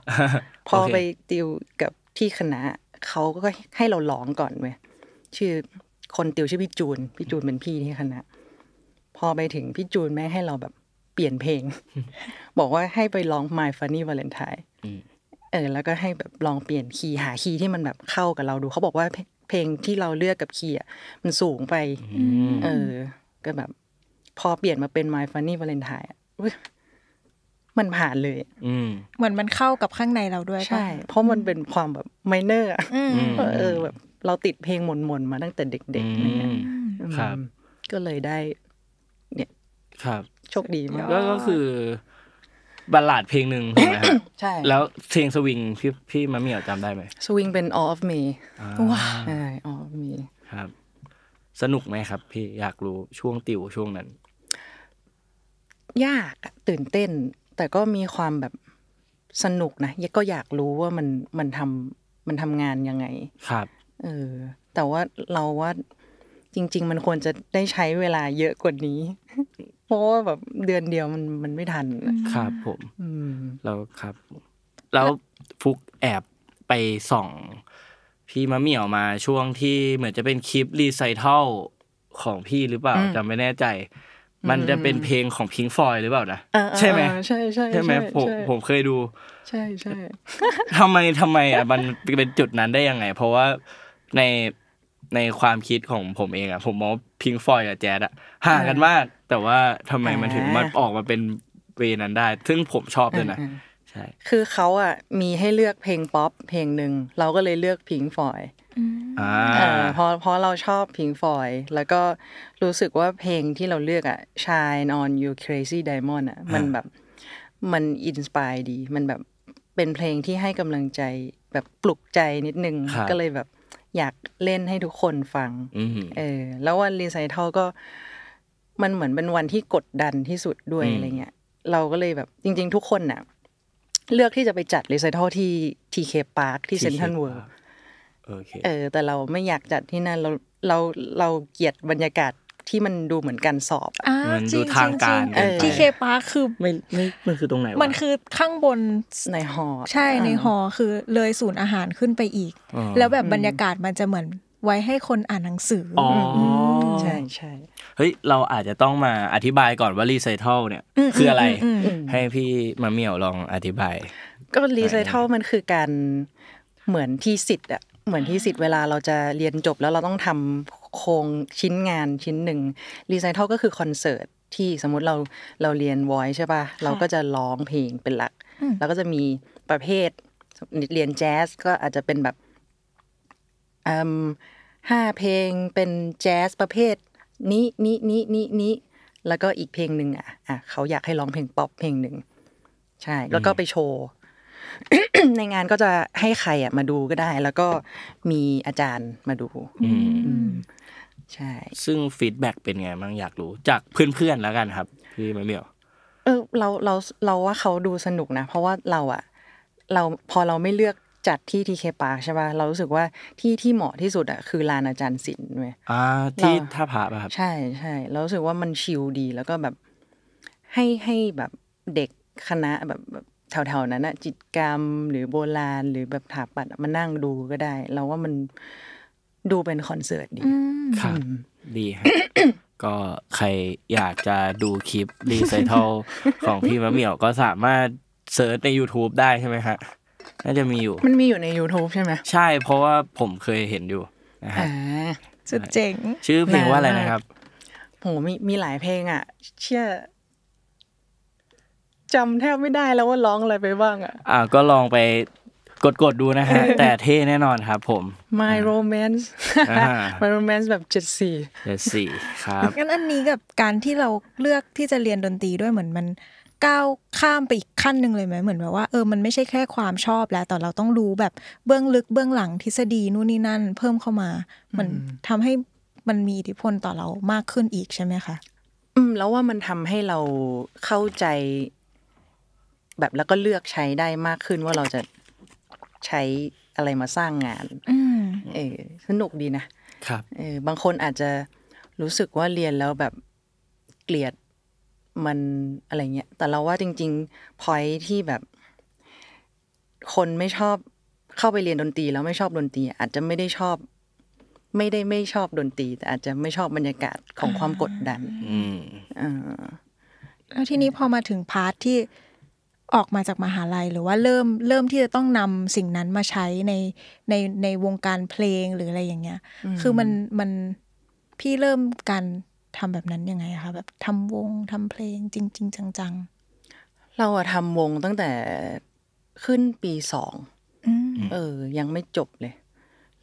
พอไปติวกับที่คณะเขาก็ให้เราร้องก่อนเว้ยชื่อคนติวชื่อพี่จูน พี่จูนเป็นพี่ที่คณะพอไปถึงพี่จูนแม่ให้เราแบบเปลี่ยนเพลงบอกว่าให้ไปร้อง My Funny Valentine เออ แล้วก็ให้แบบลองเปลี่ยนคีย์หาคีย์ที่มันแบบเข้ากับเราดูเขาบอกว่าเพลงที่เราเลือกกับคีย์มันสูงไปเออ ก็แบบ พอเปลี่ยนมาเป็น My Funny Valentine มันผ่านเลยเหมือนมันเข้ากับข้างในเราด้วยใช่เพราะมันเป็นความแบบไมเนอร์เออแบบเราติดเพลงมนมนมาตั้งแต่เด็กๆเนี่ยครับ ก็เลยได้ เนี่ย ครับ โชคดีมากก็คือ บัลลาดเพลงหนึ่งใช่ไหมใช่ แล้วเพลงสวิงพี่ พี่มาเมียวจำได้ไหมสวิงเป็น all of me ว้าใช่ all of me ครับ สนุกไหมครับพี่อยากรู้ช่วงติวช่วงนั้น ยากตื่นเต้น แต่ก็มีความแบบสนุกนะยก็อยากรู้ว่ามันมันทำมันทำงานยังไง ครับเออแต่ว่าเราว่าจริง ๆ มันควรจะได้ใช้เวลาเยอะกว่านี้ เพราะว่าแบบเดือนเดียวมันมันไม่ทันครับผมแล้วครับ แล้วฟุกแอบไปส่อง พี่มะเหมี่ยวมาช่วงที่เหมือนจะเป็นคลิปรีไซเทิลของพี่หรือเปล่าจำไม่แน่ใจ มันจะเป็นเพลงของพิงฟอยหรือเปล่านะใช่ไหมใช่ใช่ใช่ไหมผมผมเคยดู ใช่ใช่ทำไมทำไมอ่ะมันเป็นจุดนั้นได้ยังไง เพราะว่าในในความคิดของผมเองอ่ะผมมองพิงฟอยกับแจ๊ดอะห่างกันมาก แต่ว่าทำไมมันถึงมันออกมาเป็นเวนั้นได้ ซึ่งผมชอบด้วยนะใช่ คือเขาอ่ะมีให้เลือกเพลงป๊อปเพลงหนึ่งเราก็เลยเลือกพิงฟอยอ่าเพราะเพราะเราชอบพิงฟอยแล้วก็รู้สึกว่าเพลงที่เราเลือกอ่ะ Shine on You Crazy Diamond อ่ะ มันแบบมันอินสปายดี มันแบบเป็นเพลงที่ให้กำลังใจแบบปลุกใจนิดนึง ก็เลยแบบอยากเล่นให้ทุกคนฟังเออ แล้ววันรีไซเคิลก็มันเหมือนเป็นวันที่กดดันที่สุดด้วยอะไรเงี้ย เราก็เลยแบบจริง ๆ ทุกคนน่ะ เลือกที่จะไปจัดรีไซเคิลที่ทีเคพาร์คที่เซนทรัลเวิร์เออ แต่เราไม่อยากจัดที่นั่นเราเราเราเกลียดบรรยากาศที่มันดูเหมือนการสอบมันดูทางการที่เคปาร์คคือไม่ไม่มันคือตรงไหนมันคือข้างบนในหอ ใช่ในหอคือเลยศูนย์อาหารขึ้นไปอีก แล้วแบบบรรยากาศมันจะเหมือนไว้ให้คนอ่านหนังสือ อ๋อใช่ใช่เฮ้ย เราอาจจะต้องมาอธิบายก่อนว่ารีไซเคิลเนี่ยคืออะไรให้พี่มาเมี่ยวลองอธิบาย ก็รีไซเคิลมันคือการเหมือนที่สิทธิ์อะเหมือนที่สิทธิ์เวลาเราจะเรียนจบแล้วเราต้องทำโครงชิ้นงานชิ้นหนึ่งรีไซเคิลก็คือคอนเสิร์ตที่สมมติเราเราเรียนวอยใช่ป่ะเราก็จะร้องเพลงเป็นหลักแล้วก็จะมีประเภทเรียนแจ๊สก็อาจจะเป็นแบบห้าเพลงเป็นแจ๊สประเภทนี้นี้นี้นี้นี้แล้วก็อีกเพลงหนึ่งอ่ะอ่ะเขาอยากให้ร้องเพลงป๊อปเพลงหนึ่งใช่ แล้วก็ไปโชว์ในงานก็จะให้ใคร อ่ะ มาดูก็ได้ แล้วก็มีอาจารย์มาดูช่ ซึ่งฟีดแบ็กเป็นไงมั่งอยากรู้จากเพื่อนๆแล้วกันครับพี่ม่เมี่ยวเออเราเราเราว่าเขาดูสนุกนะ เพราะว่าเราอะเราพอเราไม่เลือกจัดที่ทีเคปาร์ใช่ป่ะเรารู้สึกว่า ที่ที่เหมาะที่สุดอะคือลานอาจารย์ศิลป์เว้ยอ่า ที่ท่าผาป่ะครับ ใช่ใช่เรารู้สึกว่ามันชิลดี แล้วก็แบบ ให้ให้แบบเด็กคณะแบบแถวๆนั้นอะจิตกรรมหรือโบราณหรือแบบถาปัดมานั่งดูก็ได้ เราว่ามันดูเป็นคอนเสิร์ตดีครับดีครับก็ใครอยากจะดูคลิปรีไซเคิลของพี่มะเหมี่ยวก็สามารถเซิร์ชใน YouTube ได้ใช่ไหมฮะ น่าจะมีอยู่ มันมีอยู่ใน YouTube ใช่ไหมใช่ เพราะว่าผมเคยเห็นอยู่นะฮะสุดเจ๋ง ชื่อเพลงว่าอะไรนะครับ โห มีมีหลายเพลงอ่ะ เชื่อจำแทบไม่ได้แล้วว่าร้องอะไรไปบ้างอ่ะอ่า ก็ลองไปกดกดดูนะฮะ แต่เท่แน่นอนครับผม My Romance My Romance แบบเจ็ดสี่เจ็ดสี่ครับงั้นอันนี้กับการที่เราเลือกที่จะเรียนดนตรีด้วยเหมือนมันก้าวข้ามไปอีกขั้นหนึ่งเลยไหมเหมือนแบบว่า เออ มันไม่ใช่แค่ความชอบแล้วแต่เราต้องรู้แบบเบื้องลึกเบื้องหลังทฤษฎีนู่นนี่นั่นเพิ่มเข้ามา มันทำให้มันมีอิทธิพลต่อเรามากขึ้นอีกใช่ไหมคะอืมแล้วว่ามันทำให้เราเข้าใจ แบบแล้วก็เลือกใช้ได้มากขึ้นว่าเราจะใช้อะไรมาสร้างงานเออ สนุกดีนะ ครับ เออ บางคนอาจจะรู้สึกว่าเรียนแล้วแบบเกลียดมันอะไรเงี้ย แต่เราว่าจริง ๆ พอยที่แบบคนไม่ชอบเข้าไปเรียนดนตรี แล้วไม่ชอบดนตรี อาจจะไม่ได้ชอบ ไม่ได้ไม่ชอบดนตรี แต่อาจจะไม่ชอบบรรยากาศของความกดดัน อืมอ่าแล้วทีนี้พอมาถึงพาร์ทที่ออกมาจากมหาลัยหรือว่าเริ่มเริ่มที่จะต้องนำสิ่งนั้นมาใช้ในในในวงการเพลงหรืออะไรอย่างเงี้ย คือมันมันพี่เริ่มการทำแบบนั้นยังไงคะแบบทำวงทำเพลงจริงจริงจังจังเราอะทำวงตั้งแต่ขึ้นปีสองเออ ยังไม่จบเลย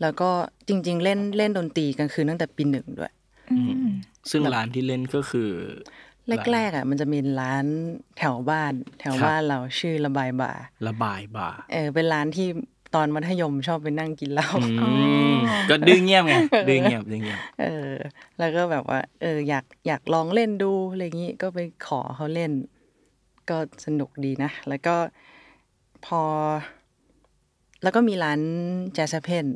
แล้วก็จริง ๆ เล่นเล่นดนตรีกันคืนตั้งแต่ปีหนึ่งด้วยซึ่งร้านที่เล่นก็คือแรกๆอ่ะมันจะมีร้านแถวบ้าน แถวบ้านเราชื่อระบายบาร์ระบายบาร์เออ เป็นร้านที่ตอนมัธยมชอบไปนั่งกินเหล้าก็ดื้อเงียบไงดื้อเงียบดื้อเงียบเออ แล้วก็แบบว่า เอออยากอยากลองเล่นดูอะไรอย่างนี้ก็ไปขอเขาเล่น ก็สนุกดีนะแล้วก็พอ แล้วก็มีร้านแจสเพน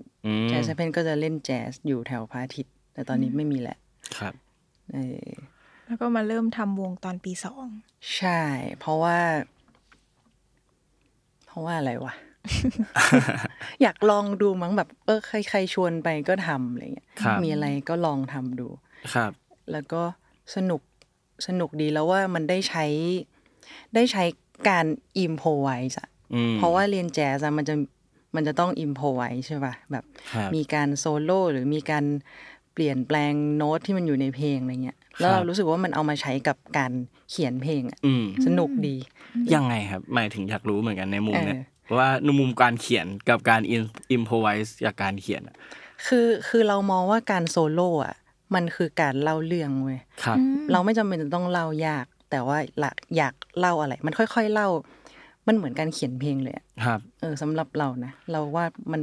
แจสเพนก็จะเล่นแจ๊สอยู่แถวพระอาทิตย์แต่ตอนนี้ไม่มีแหละ ครับ เออแล้วก็มาเริ่มทำวงตอนปีสองใช่ เพราะว่า เพราะว่าอะไรวะอยากลองดูมั้งแบบ เออใครใครชวนไปก็ทำอะไรเงี้ยมีอะไรก็ลองทำดู ครับ แล้วก็สนุกสนุกดีแล้วว่ามันได้ใช้ ได้ใช้การอิมโพไวส์อะเพราะว่าเรียนแจ๊สมันจะมันจะต้องอิมโพไวใช่ป่ะแบบ มีการโซโล่หรือมีการเปลี่ยนแปลงโน้ตที่มันอยู่ในเพลงอะไรเงี้ย แล้วเรารู้สึกว่ามันเอามาใช้กับการเขียนเพลงอ่ะสนุกดี ยังไงครับ หมายถึงอยากรู้เหมือนกันในมุมเนี่ย ว่าในมุมการเขียนกับการอิมพอไวส์จากการเขียนคือคือเรามองว่าการโซโล่อ่ะ มันคือการเล่าเรื่องเว้ยเราไม่จำเป็นจะต้องเล่ายาก แต่ว่าหลักอยากเล่าอะไร มันค่อยๆเล่า มันเหมือนการเขียนเพลงเลยครับ เออ สำหรับเรานะ เราว่ามัน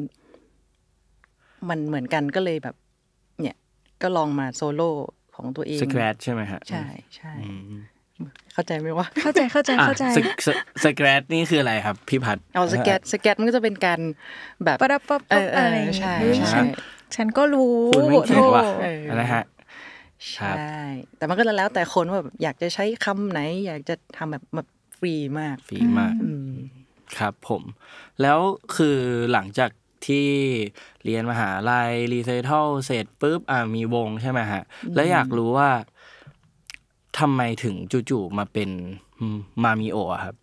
มันเหมือนกันก็เลยแบบก็ลองมาโซโล่ของตัวเองสแครตใช่ไหมฮะใช่ใช่เข้าใจไหมว่าเข้าใจเข้าใจเข้าใจสแกรดนี่คืออะไรครับ พี่พัดเอาสแกรดสแกรดมันก็จะเป็นการแบบประบประอะไรใช่ใช่ ฉันก็รู้คุณไม่คิดว่าอะไรฮะใช่แต่มันก็แล้วแต่คนว่าอยากจะใช้คำไหน อยากจะทำแบบแบบฟรีมาก ฟรีมากครับผม แล้วคือหลังจากที่เรียนมหาลัยรีไซเคิลเสร็จปุ๊บอ่ามีวงใช่ไหมฮะแล้วอยากรู้ว่าทำไมถึงจู่ๆมาเป็น มามีโอครับ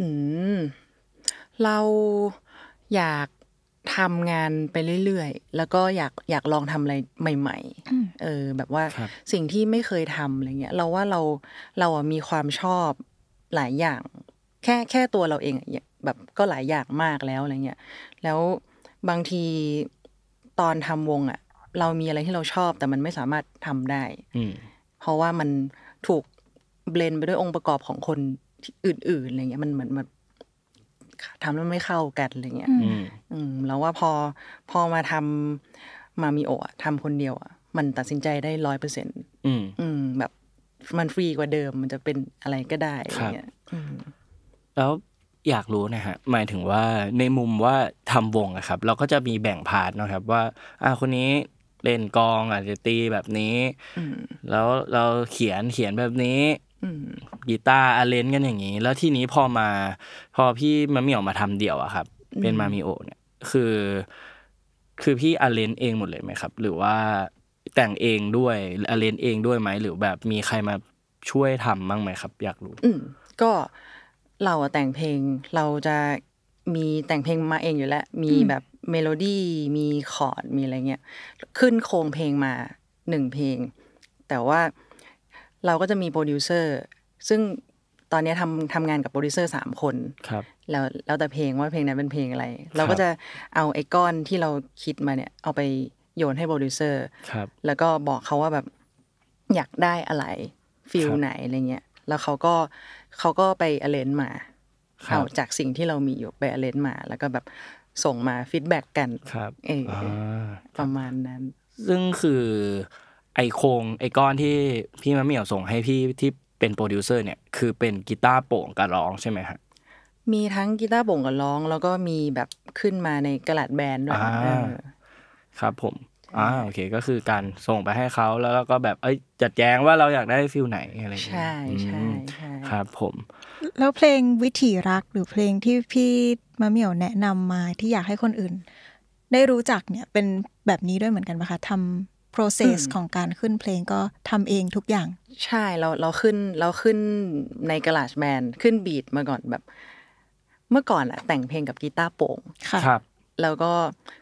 อืมเราอยากทำงานไปเรื่อยๆ แล้วก็อยากอยากลองทำอะไรใหม่ๆเออ แบบว่าสิ่งที่ไม่เคยทำอะไรเงี้ยเราว่าเราเราอ่ะมีความชอบหลายอย่าง แค่แค่ตัวเราเองแบบ ก็หลายอย่างมากแล้วอะไรเงี้ยแล้วบางทีตอนทำวงอะ่ะเรามีอะไรที่เราชอบแต่มันไม่สามารถทำได้ อืเพราะว่ามันถูกเบลนไปด้วยองค์ประกอบของคนอื่น ๆอะไรเงี้ยมันเหมือนมันทำแล้วไม่เข้ากันอะไรเงี้ยอืมแล้วว่าพอพอมาทำมามีโอะทำคนเดียวอ่ะมันตัดสินใจได้ร้อยเปอร์เซ็นต์อืมแบบ มันฟรีกว่าเดิม มันจะเป็นอะไรก็ได้อะไรเงี้ยแล้วอยากรู้นะฮะหมายถึงว่าในมุมว่าทำวงอะครับ เราก็จะมีแบ่งพาร์ทนะครับ ว่าอ่าคนนี้เล่นกองอาจจะตีแบบนี้แล้วเราเขียนเขียนแบบนี้กีตาร์อาเลนกันอย่างนี้ แล้วที่นี้พอมา พอพี่มามีออกมาทำเดี่ยวอะครับ เป็นมามิโอ เนี่ย คือ คือพี่อาเลนเองหมดเลยไหมครับ หรือว่าแต่งเองด้วยอาเลนเองด้วยไหมหรือแบบมีใครมาช่วยทำบ้างไหมครับ อยากรู้ก็เราแต่งเพลงเราจะมีแต่งเพลงมาเองอยู่แล้วมีแบบเมโลดี้มีคอร์ดมีอะไรเงี้ยขึ้นโครงเพลงมาหนึ่งเพลง แต่ว่าเราก็จะมีโปรดิวเซอร์ ซึ่งตอนนี้ทำทำงานกับโปรดิวเซอร์สามคนครับแล้วแล้วแต่เพลงว่าเพลงนั้นเป็นเพลงอะไร เราก็จะเอาไอ้ก้อนที่เราคิดมาเนี่ยเอาไปโยนให้โปรดิวเซอร์ครับแล้วก็บอกเขาว่าแบบอยากได้อะไรฟิลไหนอะไรเงี้ยแล้วเขาก็เขาก็ไปอเลนมา เอาจากสิ่งที่เรามีอยู่ไปอเลนมา แล้วก็แบบส่งมาฟีดแบ็กกันครับเออประมาณนั้น ซึ่งคือไอโครงไอก้อนที่พี่มะเหมี่ยวส่งให้พี่ ที่เป็นโปรดิวเซอร์เนี่ยคือเป็นกีตาร์โป่งกับร้องใช่ไหมคะมีทั้งกีตาร์โป่งกับร้องแล้วก็มีแบบขึ้นมาในกระดาษแบนด์ด้วย ครับผมอ่าโอเคก็คือการส่งไปให้เขา แล้วเราก็แบบ เอ้ยจัดแจงว่าเราอยากได้ฟิลไหนอะไรอย่างเงี้ยใช่ใช่ครับผม แล้วเพลงวิถีรักหรือเพลงที่พี่มาเหมียวแนะนำมาที่อยากให้คนอื่น ได้รู้จักเนี่ยเป็นแบบนี้ด้วยเหมือนกันปะคะทำ process ของการขึ้นเพลงก็ทำเองทุกอย่างใช่เราเราขึ้นเราขึ้นในกระลาชแมนขึ้นบีทมาก่อนแบบ เมื่อก่อนอะแต่งเพลงกับกีตาร์โป่งครับแล้วก็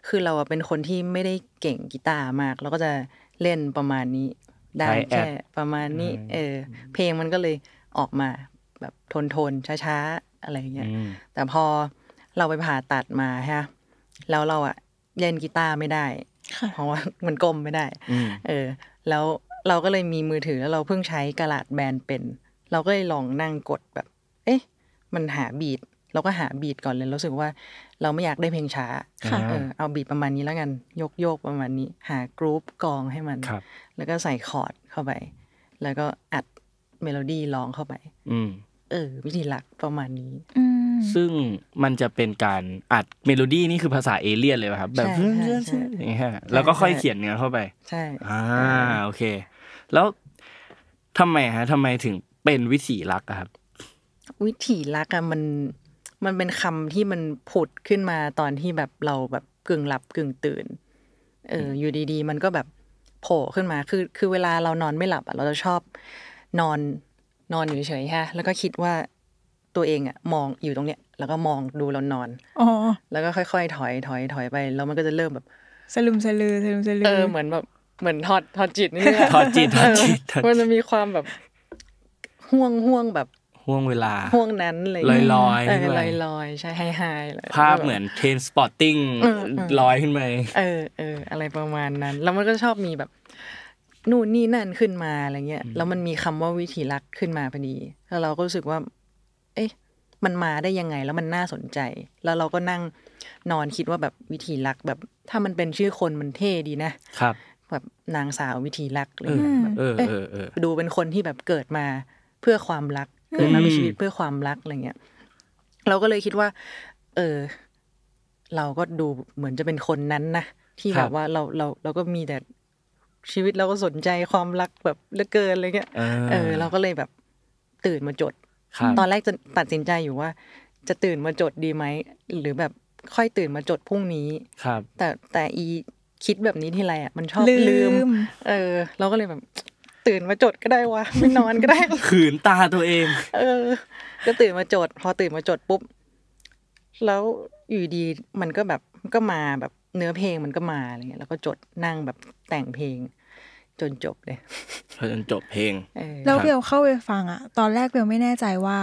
คือเราเป็นคนที่ไม่ได้เก่งกีตาร์มากเราก็จะเล่นประมาณนี้ได้แค่ประมาณนี้เออเพลงมันก็เลยออกมาแบบทนทนช้าๆอะไรเงี้ยแต่พอเราไปผ่าตัดมาฮะแล้วเราอะเล่นกีตาร์ไม่ได้ เพราะว่ามันก้มไม่ได้ เออแล้วเราก็เลยมีมือถือแล้วเราเพิ่งใช้กระดาษแบนเป็น เราก็เลยลองนั่งกดแบบ เอ๊ะมันหาบีดเราก็หาบีดก่อนเลย รู้สึกว่า เราไม่อยากได้เพลงช้าเออเอาบีดประมาณนี้แล้วกันยกโยกประมาณนี้ หากรุ๊ปกองให้มันแล้วก็ใส่คอร์ดเข้าไป แล้วก็อัดเมโลดี้ร้องเข้าไปเออ วิธีหลักประมาณนี้ซึ่งมันจะเป็นการอัดเมโลดี้นี่คือภาษาเอเลี่ยนเลยครับ แบบอย่างเงี้ยแล้วก็ค่อยเขียนเนื้อเข้าไป ใช่ อ่าโอเค แล้วทำไมฮะทำไมถึงเป็นวิถีรักครับ วิถีรักอะมันมันเป็นคำที่มันผุดขึ้นมาตอนที่แบบเราแบบกึ่งหลับกึ่งตื่น เอออยู่ดีๆมันก็แบบโผล่ขึ้นมาคือคือเวลาเรานอนไม่หลับ อ่ะ เราจะชอบ นอนนอนอยู่เฉยฮะแล้วก็คิดว่าตัวเองอ่ะ มองอยู่ตรงเนี้ยแล้วก็มองดูเรานอนอ๋อแล้วก็ค่อยๆถอย ถอย ถอยไปแล้วมันก็จะเริ่มแบบสลุมสลือสลุมสลือเออเหมือนแบบเหมือนทอดทอดจิตนี่แหละทอดจิตทอดจิต มันจะมีความแบบห่วงห่วงแบบห่วงเวลาห่วงนั้นเลยลอยลอยลอยลอยใช่ไฮไฮเลย ภาพเหมือนเทนสปอร์ตติ้งลอยขึ้นไปเออเอออะไรประมาณนั้นแล้วมันก็ชอบมีแบบนู่นนี่นั่นขึ้นมาอะไรเงี้ยแล้วมันมีคำว่าวิธีรักขึ้นมาพอดีแล้วเราก็รู้สึกว่า เอ๊ะ มันมาได้ยังไงแล้วมันน่าสนใจ แล้วเราก็นั่งนอนคิดว่าแบบวิธีรักแบบ ถ้ามันเป็นชื่อคนมันเท่ดีนะครับ แบบนางสาววิธีรักเลยแบบดูเป็นคนที่แบบเกิดมาเพื่อความรักเกิดมามีชีวิตเพื่อความรักอะไรเงี้ย เราก็เลยคิดว่า เออ เราก็ดูเหมือนจะเป็นคนนั้นนะที่แบบว่าเราเราเราก็มีแต่ชีวิตเราก็สนใจความรักแบบเหลือเกินอะไรเงี้ย เออ เราก็เลยแบบตื่นมาจดตอนแรกจะตัดสินใจอยู่ว่า จะตื่นมาจดดีไหม หรือแบบค่อยตื่นมาจดพรุ่งนี้ ครับ แต่แต่อีคิดแบบนี้ที่ไรอ่ะมันชอบลืม เออเราก็เลยแบบตื่นมาจดก็ได้วะไม่นอนก็ได้ขืนตาตัวเอง เออ ก็ตื่นมาจดพอตื่นมาจดปุ๊บแล้วอยู่ดีมันก็แบบก็มาแบบเนื้อเพลงมันก็มาอะไรเงี้ย แล้วก็จดนั่งแบบแต่งเพลงจนจบเลยจนจบเพลงแล้วเบลเข้าไปฟังอะตอนแรกเบลไม่แน่ใจว่า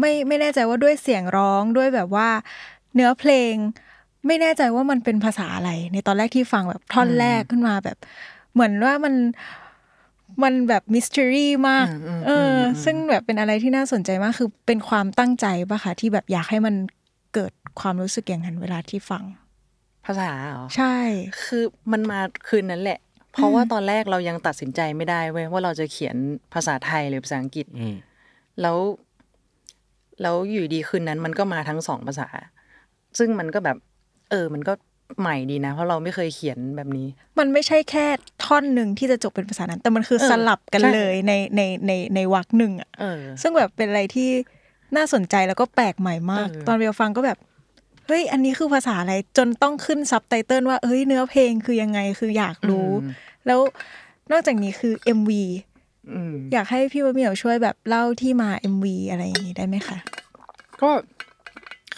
ไม่ไม่แน่ใจว่าด้วยเสียงร้องด้วยแบบว่าเนื้อเพลง ไม่แน่ใจว่ามันเป็นภาษาอะไร ในตอนแรกที่ฟังแบบท่อนแรกขึ้นมาแบบ เหมือนว่ามันมันแบบมิสเทรี่มากเออ ซึ่งแบบเป็นอะไรที่น่าสนใจมาก คือเป็นความตั้งใจปะคะที่แบบอยากให้มันเกิดความรู้สึกอย่างนั้นเวลาที่ฟัง ภาษาเหรอใช่ คือมันมาคืนนั้นแหละ เพราะว่าตอนแรกเรายังตัดสินใจไม่ได้เว้ย ว่าเราจะเขียนภาษาไทยหรือภาษาอังกฤษ แล้ว แล้วอยู่ดีคืนนั้นมันก็มาทั้งสองภาษา ซึ่งมันก็แบบ เออมันก็ใหม่ดีนะ เพราะเราไม่เคยเขียนแบบนี้ มันไม่ใช่แค่ท่อนหนึ่งที่จะจบเป็นภาษานั้น แต่มันคือสลับกันเลยในในในในวรรคหนึ่งอ่ะซึ่งแบบเป็นอะไรที่น่าสนใจแล้วก็แปลกใหม่มาก ตอนเวลฟังก็แบบเฮ้ยอันนี้คือภาษาอะไรจนต้องขึ้นซับไตเติลว่าเฮ้ยเนื้อเพลงคือยังไงคืออยากรู้ แล้วนอกจากนี้คือ MV อยากให้พี่บะเมียวช่วยแบบเล่าที่มา MV อะไรอย่างนี้ได้ไหมคะ ก็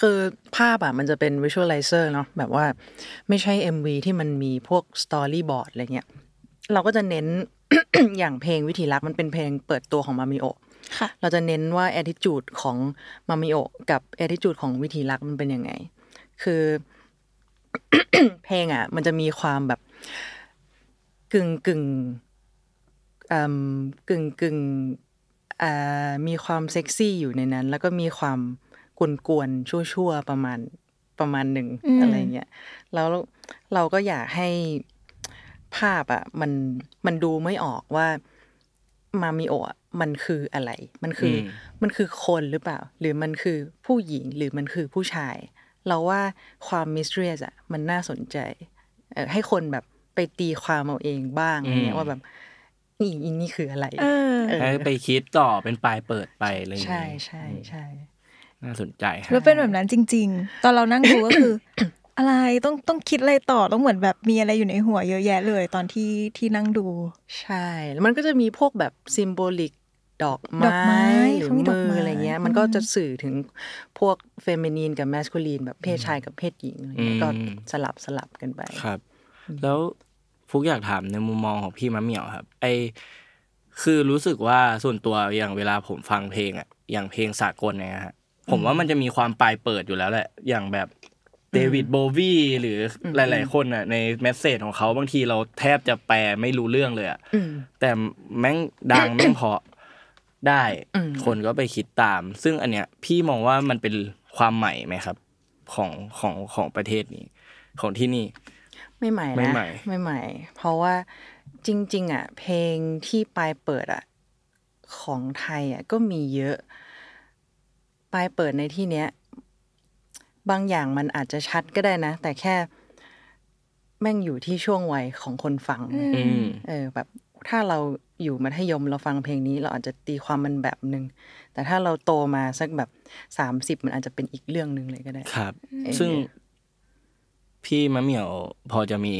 คือ ภาพอะมันจะเป็นวิชวลไลเซอร์เนาะแบบว่าไม่ใช่ MV ที่มันมีพวกสตอรี่บอร์ดอะไรเงี้ย เราก็จะเน้นอย่างเพลงวิธีรักมันเป็นเพลงเปิดตัวของมามิโอเราจะเน้นว่าแอ t i ิจูดของมามิโอกับแอ t i ิจูดของวิธีรักมันเป็นยังไง คือ เพลงอ่ะ มันจะมีความแบบ กึ่งกึ่งกึ่งกึ่งมีความเซ็กซี่อยู่ในนั้น แล้วก็มีความกวนๆ ชั่วๆ ประมาณประมาณหนึ่งอะไรเงี้ยแล้วเราก็อยากให้ภาพอะมันมันดูไม่ออกว่ามามิโอะมันคืออะไร มันคือมันคือคนหรือเปล่า หรือมันคือผู้หญิงหรือมันคือผู้ชาย เราว่าความมิสเตรียสอะมันน่าสนใจ ให้คนแบบไปตีความเอาเองบ้างเนี่ยว่าแบบนี่อนนี่คืออะไรให้ไปคิดต่อเป็นปลายเปิดไปเลยใช่ใช่ใช่ใชน่าสนใจแล้วเป็นแบบนั้นจริง ๆ ตอนเรานั่งดูก็คืออะไรต้องต้องคิดอะไรต่อต้องเหมือนแบบมีอะไรอยู่ในหัวเยอะแยะเลย ตอนที่ที่นั่งดูใช่แล้วมันก็จะมีพวกแบบซิมโบลิกดอกไม้หรือมืออะไรเงี้ยมันก็จะสื่อถึงพวกเฟมินีนกับแมสคูลีนแบบเพศชายกับเพศหญิงอะไรเงี้ยก็สลับสลับกันไปครับ แล้วฟุกอยากถามในมุมมองของพี่มะเหมี่ยวครับ ไอคือรู้สึกว่าส่วนตัวอย่างเวลาผมฟังเพลงอะอย่างเพลงสากลเนี่ยฮะผมว่ามันจะมีความปลายเปิดอยู่แล้วแหละอย่างแบบเดวิดโบวีหรือหลาย ๆคนอ่ะในเมสเซจของเขาบางทีเราแทบจะแปลไม่รู้เรื่องเลยอ่ะแต่แม่งดังแม่งเพาะได้ คนก็ไปคิดตาม ซึ่งอันเนี้ยพี่มองว่ามันเป็นความใหม่ไหมครับ ของของของประเทศนี้ ของที่นี่ ไม่ใหม่นะไม่ใหม่ไม่ใหม่เพราะว่าจริงๆอ่ะ เพลงที่ปลายเปิดอ่ะ ของไทยอ่ะก็มีเยอะปลายเปิดในที่เนี้ยบางอย่างมันอาจจะชัดก็ได้นะ แต่แค่แม่งอยู่ที่ช่วงวัยของคนฟังเออ แบบถ้าเราอยู่มัธยมเราฟังเพลงนี้ เราอาจจะตีความมันแบบหนึ่งแต่ถ้าเราโตมาสักแบบสามสิบมันอาจจะเป็นอีกเรื่องหนึ่งเลยก็ได้ ครับ ซึ่งพี่มะเหมี่ยวพอจะมี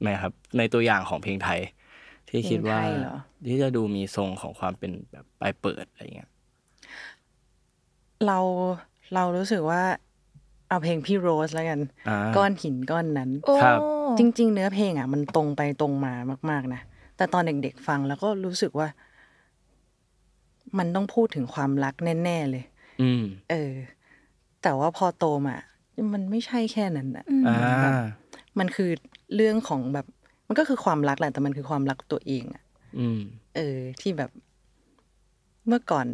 ไหมครับ ในตัวอย่างของเพลงไทยที่คิดว่าที่จะดูมีทรงของความเป็นแบบปลายเปิดอะไรเงี้ยเราเรารู้สึกว่า เอาเพลงพี่โรสแล้วกันก้อนหินก้อนนั้นจริง ๆ เนื้อเพลง อ่ะ มันตรงไปตรงมามาก ๆนะแต่ตอนเด็กๆฟังแล้วก็รู้สึกว่า มันต้องพูดถึงความรักแน่ๆเลยเออ แต่ว่าพอโตมามันไม่ใช่แค่นั้นอ่ะมันคือเรื่องของแบบ มันก็คือความรักแหละ แต่มันคือความรักตัวเอง อ่ะเออ ที่แบบเมื่อก่อน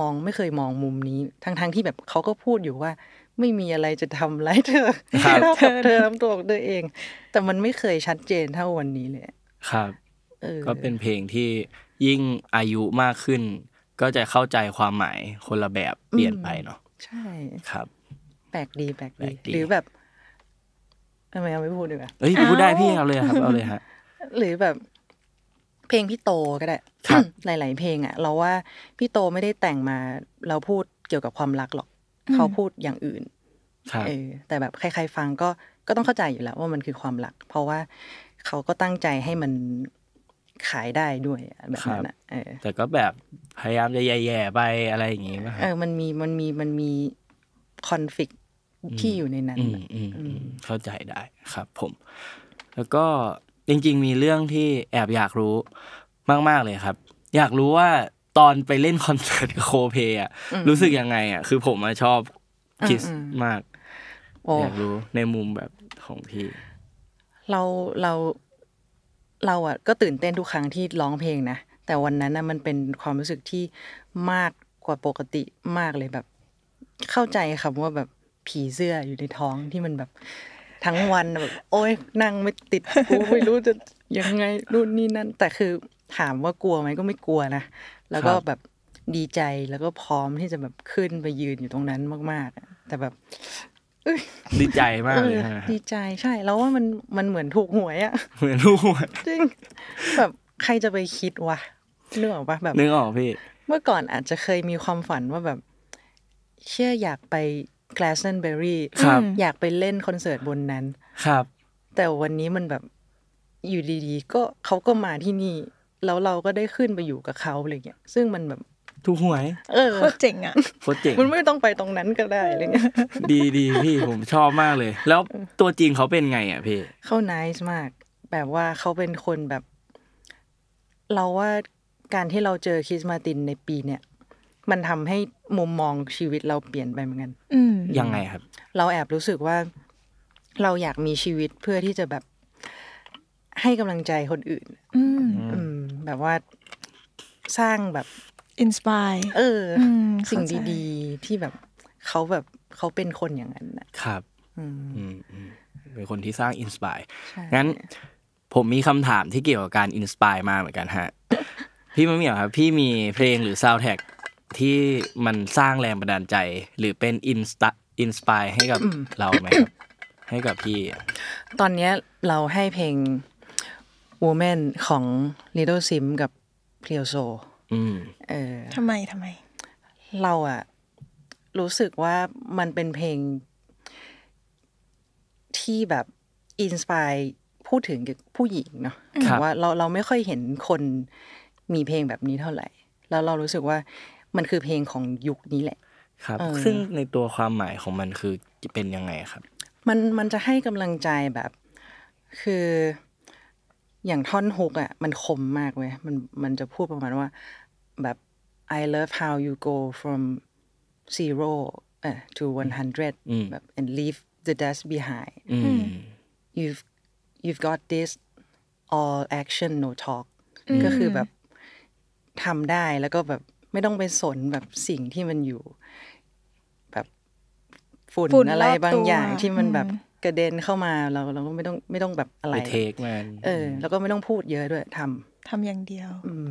มองไม่เคยมองมุมนี้ ทั้งๆทที่แบบเขาก็พูดอยู่ว่าไม่มีอะไรจะทำไรเธอเเธอทำตัวของเธอเอง แต่มันไม่เคยชัดเจนเท่าวันนี้เลยครับก็เป็นเพลงที่ยิ่งอายุมากขึ้น ก็จะเข้าใจความหมายคนละแบบเปลี่ยนไปเนาะใช่ครับ แปลกดีแปลกดีหรือแบบทำไมเอาไม่พูดดีกว่าเอ้ยพูดได้พี่เอาเลยครับเอาเลยฮะหรือแบบเพลง พี่โตก็ได้หลายๆเพลงอ่ะเราว่าพี่โตไม่ได้แต่งมา เราพูดเกี่ยวกับความรักหรอกเขาพูดอย่างอื่นเออ แต่แบบใครๆฟังก็ก็ต้องเข้าใจอยู่แล้วว่ามันคือความรัก เพราะว่าเขาก็ตั้งใจให้มันขายได้ด้วยแบบนั้นอ่ะแต่ก็แบบพยายามจะแย่ๆไปอะไรอย่างงี้ป่ะเออมันมีมันมีมันมีคอนฟ lict ที่อยู่ในนั้นเข้าใจได้ครับ ผม แล้วก็จริงๆมีเรื่องที่แอบอยากรู้มาก ๆเลยครับ อยากรู้ว่าตอนไปเล่นคอนเสิร์ตโคเปะรู้สึกยังไงอ่ะคือผมชอบคิสมากอยากรู้ในมุมแบบของพี่เราเราเราอ่ะก็ตื่นเต้นทุกครั้งที่ร้องเพลงนะแต่วันนั้นนะมันเป็นความรู้สึกที่มากกว่าปกติมากเลยแบบ เข้าใจคำว่าแบบผีเสื้ออยู่ในท้องที่มันแบบทั้งวันแบบโอ้ยนั่งไม่ติดกูไม่รู้จะยังไงรุ่นนี่นั่นแต่คือถามว่ากลัวไหมก็ไม่กลัวนะแล้วก็แบบดีใจแล้วก็พร้อมที่จะแบบขึ้นไปยืนอยู่ตรงนั้นมากๆแต่แบบดีใจมากเลยดีใจใช่ แล้วว่ามันมันเหมือนถูกหวยอะเหมือนถูกหวยจริงแบบใครจะไปคิดวะนึกออกปะแบบ นึกออกพี่เมื่อก่อนอาจจะเคยมีความฝันว่าแบบเชื่ออยากไปกลสเซนเบอรี่อยากไปเล่นคอนเสิร์ตบนนั้น ครับ แต่วันนี้มันแบบอยู่ดี ๆ ก็เขาก็มาที่นี่ แล้วเราก็ได้ขึ้นไปอยู่กับเขาอะไรเงี้ย ซึ่งมันแบบถูกหวย เออโคตรเจ๋งอ่ะโคตรเจ๋งมันไม่ต้องไปตรงนั้นก็ได้อะไรเงี้ยดีดีพี่ผมชอบมากเลย แล้วตัวจริงเขาเป็นไง อ่ะพี่เขาไนส์มากแบบว่าเขาเป็นคนแบบ เราว่าการที่เราเจอคริสมาตินในปีเนี่ยมันทำให้มุมมองชีวิตเราเปลี่ยนไปเหมือนกันยังไงครับ เราแอบรู้สึกว่าเราอยากมีชีวิตเพื่อที่จะแบบให้กำลังใจคนอื่นอืมแบบว่าสร้างแบบอินสปายเออ สิ่งดีๆที่แบบเขาแบบเขาเป็นคนอย่างนั้นนะครับเป็นคนที่สร้างอินสปายงั้นผมมีคำถามที่เกี่ยวกับการอินสปายมาเหมือนกันฮะ พี่มะเหมี่ยวครับ พี่มีเพลงหรือซาวแท็กที่มันสร้างแรงบันดาลใจ หรือเป็นอินสตาอินสปายให้กับเราไหมครับให้กับพี่ ตอนนี้เราให้เพลง Woman ของ Little Sim กับ p l e o s o เออทำไมทำไม เราอะรู้สึกว่ามันเป็นเพลง ที่แบบอินสปายพูดถึงผู้หญิงเนาะว่าเราเราไม่ค่อยเห็นคนมีเพลงแบบนี้เท่าไหร่ แล้วเรารู้สึกว่ามันคือเพลงของยุคนี้แหละ ครับ ซึ่งในตัวความหมายของมันคือเป็นยังไงครับ มันมันจะให้กำลังใจแบบ คือ อย่างท่อนฮุกอ่ะ มันคมมากเว้ยมันมันจะพูดประมาณว่าแบบ I love how you go from zero uh, to one hundred and leave the dust behind you've you've got this all action no talk ก็คือแบบทำได้แล้วก็แบบไม่ต้องไปสนแบบสิ่งที่มันอยู่ แบบฝุ่นนอะไรบางอย่างที่มันแบบกระเด็นเข้ามาเราเราก็ไม่ต้องไม่ต้องแบบอะไรเทคมนเออ แล้วก็ไม่ต้องพูดเยอะด้วยทำทำอย่างเดียว อืม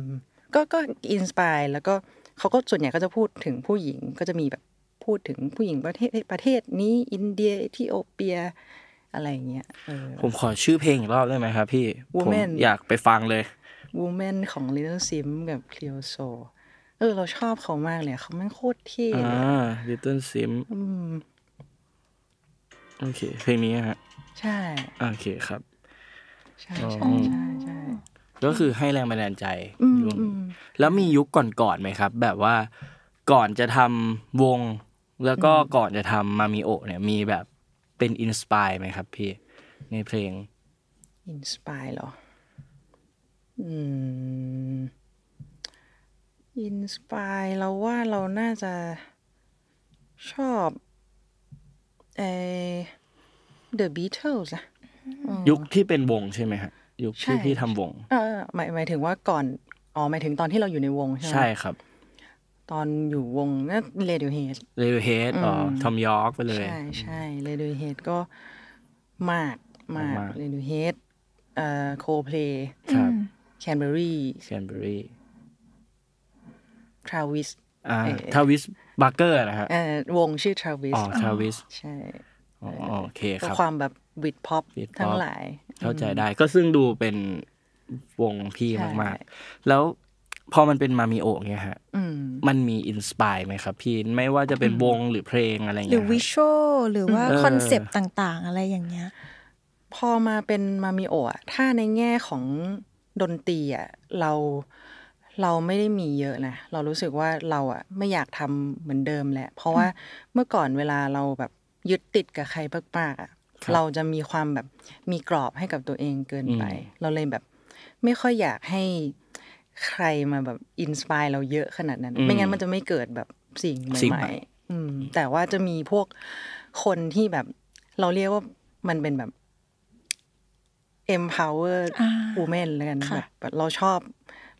ก็ก็อินสปายแล้วก็เขาก็ส่วนใหญ่ก็จะพูดถึงผู้หญิง ก็จะมีแบบพูดถึงผู้หญิงประเทศประเทศนี้ อินเดียเอธิโอเปียอะไรเงี้ยเออผมขอชื่อเพลงอีกรอบได้ไหมครับพี่ ผม Woman อยากไปฟังเลยวูแมนของลิ t เ l e s ซิมกับคลีโอโซเออเราชอบเขามากเลยเขาแม่งโคตรเท่อ่าลิตเติ้ลซิมโอเคเพลงนี้ฮะ ใช่ โอเคครับใช่ใช่ใช่ใช่ ก็คือให้แรงบันดาลใจแล้วมียุคก่อนก่อนไหมครับ แบบว่าก่อนจะทำวง แล้วก็ก่อนจะทำมามีโอเนี่ย มีแบบเป็นอินสปายไหมครับพี่ ในเพลงอินสปายเหรอ อืมอินสปายเราว่าเราน่าจะชอบเอ The Beatles อะยุคที่เป็นวงใช่ไหมฮะยุคที่พี่ทำวงเออหมายหมายถึงว่าก่อนอ๋อหมายถึงตอนที่เราอยู่ในวงใช่ไหมใช่ครับตอนอยู่วงนั่นเรดิโอเฮดเรดิโอเฮดอ๋อทอมยอร์กไปเลยใช่ใช่เรดิโอเฮดก็มากมากเรดิโอเฮดเอ่อโคเพลย์แคนเบอรี่แคนเบอรี่ทราวิสอ่าทราวิสบาร์เกอร์นะครับ วงชื่อทราวิสอ๋อทราวิสใช่ โอเคครับความแบบบิดพ็อปทั้งหลาย เข้าใจได้ ก็ซึ่งดูเป็นวงพี่มาก ๆ แล้วพอมันเป็นมามีโอเนี่ยฮะมันมีอินสปายไหมครับพี่ ไม่ว่าจะเป็นวงหรือเพลงอะไรอย่างเงี้ย หรือวิชวลหรือว่าคอนเซปต์ต่าง ๆ อะไรอย่างเงี้ย พอมาเป็นมามีโอะถ้าในแง่ของดนตรีอ่ะเราเราไม่ได้มีเยอะนะ เรารู้สึกว่าเราอะไม่อยากทำเหมือนเดิมแหละ เพราะว่าเมื่อก่อนเวลาเราแบบยึดติดกับใครมากๆอะเราจะมีความแบบมีกรอบให้กับตัวเองเกินไป เราเลยแบบ ไม่ค่อยอยากให้ใครมาแบบอินสปายเราเยอะขนาดนั้น ไม่งั้นมันจะไม่เกิดแบบสิ่งใหม่ๆแต่ว่าจะมีพวกคนที่แบบเราเรียกว่ามันเป็นแบบ empower women แล้วกันแบบเราชอบ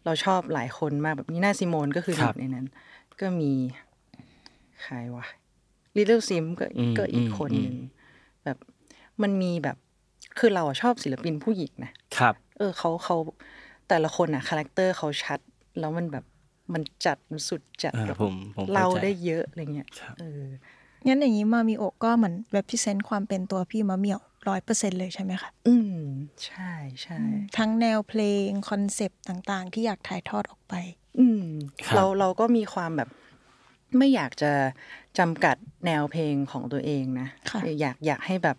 เราชอบหลายคนมาก แบบนีน้าซิโมนก็คือหนึ่งในนั้นก็มี ใครวะลิตเติ้ลซิมก็ก็อีกคนหนึ่งแบบมันมีแบบ คือเราชอบศิลปินผู้หญิงนะ ครับ เออเขาเขาแต่ละคนอะคาแรคเตอร์เขาชัด แล้วมันแบบมันจัดมันสุดจัดแบบเราได้เยอะอะไรเงี้ยเอองั้นอย่างนี้มามีโอกก็เหมือน แบบพิเศษความเป็นตัวพี่มะเมี่ยวร้อยเปอร์เซ็นเลยใช่ไหมคะ อืม ใช่ ใช่ ทั้งแนวเพลง คอนเซปต์ต่าง ๆ ที่อยากถ่ายทอดออกไป อืมเราเราก็มีความแบบไม่อยากจะจำกัดแนวเพลงของตัวเองนะะอยากอยากให้แบบ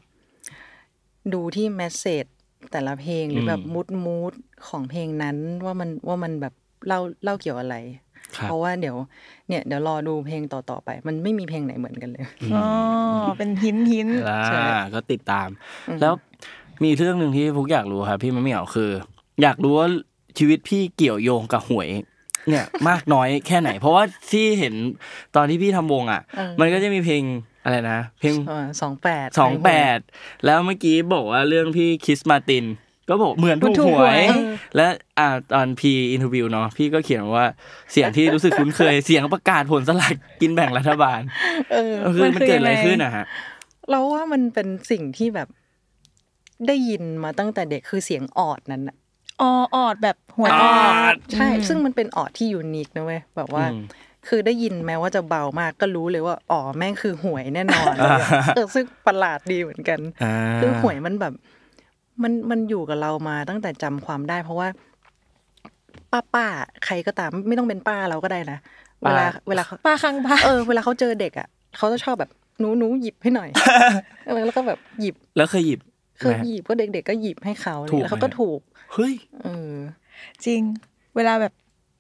ดูที่แมสเซจแต่ละเพลงหรือแบบมูดมูดของเพลงนั้นว่ามันว่ามันแบบเล่าเล่าเกี่ยวอะไรเพราะว่าเดี๋ยวเนี่ยเดี๋ยว รอดูเพลงต่อๆไป มันไม่มีเพลงไหนเหมือนกันเลยอ๋อเป็นหินหิน่ก็ติดตาม แล้วมีเรื่องหนึ่งที่พุกอยากรู้ครับพี่มะเหมี่ยวคือ อยากรู้ว่า ชีวิตพี่เกี่ยวโยงกับหวย เนี่ยมากน้อยแค่ไหน เพราะว่า ที่เห็นตอนที่พี่ทำวงอ่ะ มันก็จะมีเพลง อะไรนะเพลงสองแปดสองแปดแล้วเมื่อกี้บอกว่าเรื่องพี่คิสมาตินก็บอกเหมือนถูกหวยและอ่าตอนพีอินทวิวเนาะพี่ก็เขียนว่าเสียงที่รู้สึกคุ้นเคยเสียงประกาศผลสลากกินแบ่งรัฐบาล เออคือมันเกิดอะไรขึ้นอะฮะ เราว่ามันเป็นสิ่งที่แบบได้ยินมาตั้งแต่เด็กคือเสียงออดนั้นอะอออดแบบหัวออด ใช่ ซึ่งมันเป็นออดที่ยูนิคนะเว้ยแบบว่า คือได้ยินแม้ว่าจะเบามากก็รู้เลยว่าอ๋อแม่งคือหวยแน่นอนเออซึ่งประหลาดดีเหมือนกันคือหวยมันแบบมันมันอยู่กับเรามาตั้งแต่จำความได้ เพราะว่า ป้าป้าใครก็ตาม ไม่ต้องเป็นป้าเราก็ได้นะ เวลา เวลาป้าั้างบ้านเออเวลาเขาเจอเด็กอ่ะเขาจะชอบแบบหนูหนูหยิบให้หน่อยแล้วก็แบบหยิบแล้วเคยหยิบ เคยหยิบก็เด็กๆก็หยิบให้เขาแล้วเขาก็ถูกเฮ้ยเออจริงเวลาแบบ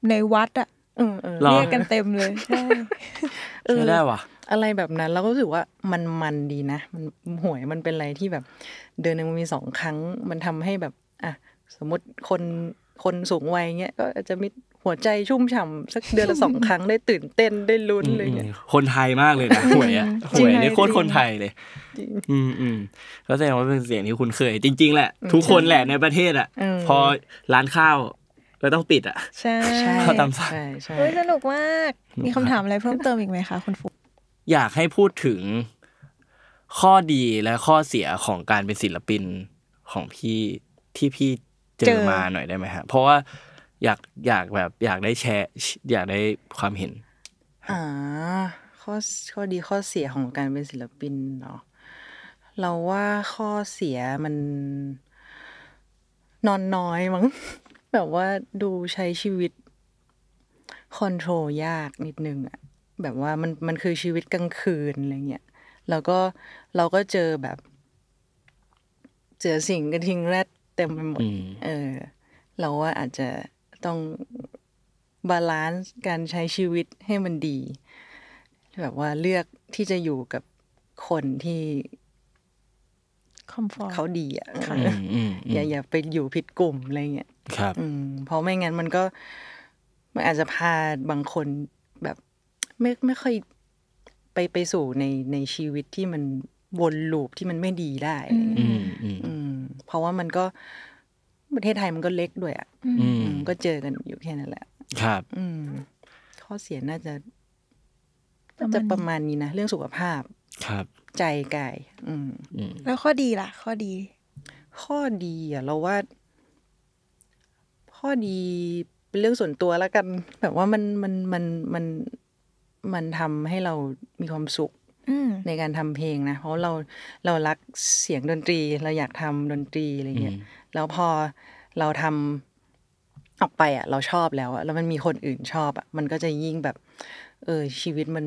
ในวัดอ่ะเรียกกันเต็มเลยใช่ได้ว่ะอะไรแบบนั้นเราก็รู้สึกว่ามันมันดีนะมันหวยมันเป็นอะไรที่แบบ เดือนหนึ่งมันมีสองครั้ง มันทำให้แบบอ่ะสมมติคนคนสูงวัยเงี้ยก็จจะมีหัวใจชุ่มฉ่าสักเดือนละสองครั้งได้ตื่นเต้นได้ลุ้นเลยคนไทยมากเลยนะหวยอะหวยนี่โคตรคนไทยเลย อืมอืมก็แสดงว่าเป็นเสียงที่คุณเคยจริงๆแหละ ทุกคนแหละในประเทศ อ่ะพอร้านข้าวก็ต้องปิด อ่ะใช่ใชาตามสั่งใช่สนุกมากมีคำถามอะไรเพิ่มเติมอีกไหมคะคุณฟูอยากให้พูดถึง ข้อดีและข้อเสียของการเป็นศิลปินของพี่ที่พี่เจอมาหน่อยได้ไหมฮะเพราะว่าอยากอยากแบบอยากได้แชร์อยากได้ความเห็นอ่าข้อข้อดีข้อเสียของการเป็นศิลปินเนาะเราว่าข้อเสียมัน นอนน้อยมั้งแบบว่าดูใช้ชีวิต คอนโทรลยากนิดนึงอะแบบว่ามันมันคือชีวิตกลางคืนอะไรเงี้ยแล้วก็เราก็เจอแบบเจอสิ่งกระทิงแรดเต็มไปหมด เออ เราว่าอาจจะต้องบาลานซ์การใช้ชีวิตให้มันดีแบบว่าเลือกที่จะอยู่กับคนที่เขาดีอ่ะ อย่าอย่าไปอยู่ผิดกลุ่ม อะไรเงี้ยครับเพราะไม่งั้นมันก็มันอาจจะพาบางคนไม่ไม่ค่อยไปไปสู่ในในชีวิตที่มัน วนลูปที่มันไม่ดีได้เพราะว่ามันก็ประเทศไทยมันก็เล็กด้วยอ่ะก็เจอกันอยู่แค่นั้นแหละครับข้อเสียน่าจะจะประมาณนี้นะ เรื่องสุขภาพ ครับ ใจกายแล้วข้อดีล่ะ ข้อดี ข้อดีอ่ะเราว่า ข้อดี เป็นเรื่องส่วนตัวแล้วกัน แบบว่ามันมันมันมันมันทำให้เรามีความสุขในการทำเพลงนะ เพราะเราเรา รักเสียงดนตรี เราอยากทำดนตรีอะไรเงี้ยแล้วพอเราทำออกไปอ่ะ เราชอบแล้วอ่ะแล้วมันมีคนอื่นชอบอ่ะมันก็จะยิ่งแบบ เออชีวิตมัน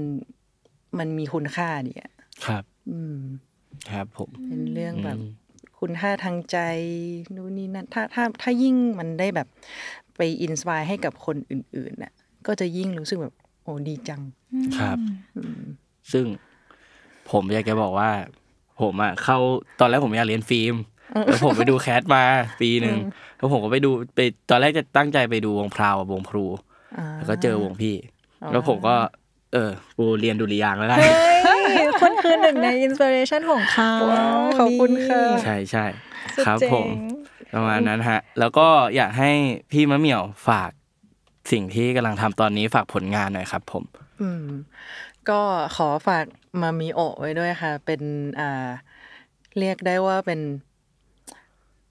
มันมีคุณค่าเนี่ย ครับ อืมครับผม เป็นเรื่องแบบ คุณค่าทางใจนู่นนี่นั่นถ้าถ้าถ้ายิ่งมันได้แบบไปอินสปายให้กับคนอื่นๆน่ะ ก็จะยิ่งรู้สึกแบบโอ้ดีจังครับ ซึ่งผมอยากจะบอกว่า ผมอ่ะ เข้าตอนแรกผมอยากเรียนฟิล์ม แล้วผมไปดูแคสมาปีหนึ่งแล้วผมก็ไปดูไปตอนแรกจะตั้งใจไปดูวงพราว วงพลูแล้วก็เจอวงพี่ แล้วผมก็ เออกูเรียนดุริยางแล้วฮ้ยคนคือหนึ่งในอินสปิเรชันของเขาขอบคุณค่ะใช่ใช่ครับผมประมาณนั้นฮะ แล้วก็อยากให้พี่มะเหมี่ยวฝากสิ่งที่กำลังทำตอนนี้ฝากผลงานหน่อยครับผม อืม ก็ขอฝากมามีโอ ไว้ด้วยค่ะ เป็นอ่าเรียกได้ว่าเป็น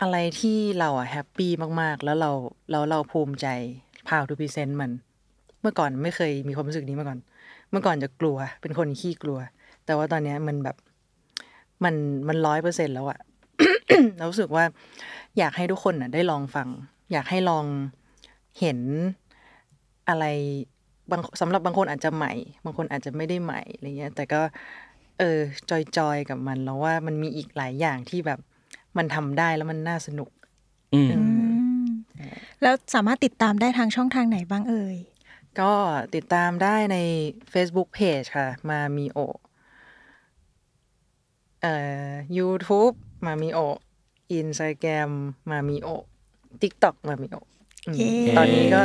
อะไรที่เราอะแฮปปี้มากๆ แล้วเราแล้วเราภูมิใจพาวทูพีเซนต์มัน เมื่อก่อนไม่เคยมีความรู้สึกนี้มาก่อน เมื่อก่อนจะกลัว เป็นคนขี้กลัว แต่ว่าตอนนี้มันแบบ มันมันร้อยเปอร์เซ็นแล้วอะเรารู้สึกว่าอยากให้ทุกคนอะได้ลองฟัง อยากให้ลองเห็นอะไรบางสำหรับบางคนอาจจะใหม่ บางคนอาจจะไม่ได้ใหม่อะไรเงี้ย แต่ก็ เออ จอยจอยกับมัน แล้วว่ามันมีอีกหลายอย่างที่แบบมันทำได้แล้วมันน่าสนุก อืมแล้วสามารถติดตามได้ทางช่องทางไหนบ้างเอ่ย ก็ติดตามได้ใน Facebook Page ค่ะ มามีโอเอ่อ YouTube มามีโออินสตาแกรมมามีโอ TikTok มามีโอตอนนี้ก็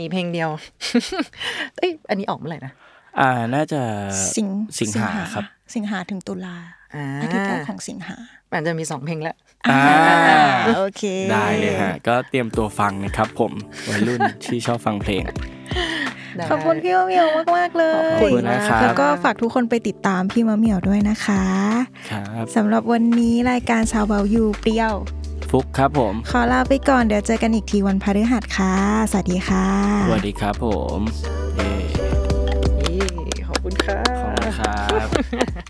มีเพลงเดียว เอ้ย อันนี้ออกเมื่อไหร่นะ อ่า น่าจะ สิงสิงหาครับ สิงหาถึงตุลาอาทิตย์ของสิงหาอาจจะมีสองเพลงแล้วอ่าโอเค ได้เลยฮะก็เตรียมตัวฟังนะครับ ผม วัยรุ่นที่ชอบฟังเพลง ขอบคุณพี่มะเมียวมากมากเลย ขอบคุณนะครับ แล้วก็ฝากทุกคนไปติดตามพี่มะเมียวด้วยนะคะ ครับสำหรับวันนี้รายการชาวเบลยูเปรี้ยวฟุกครับผมขอลาไปก่อนเดี๋ยวเจอกันอีกทีวันพฤหัสค่ะ สวัสดีค่ะ สวัสดีครับผมเย้ขอบคุณค่ะขอบคุณครับ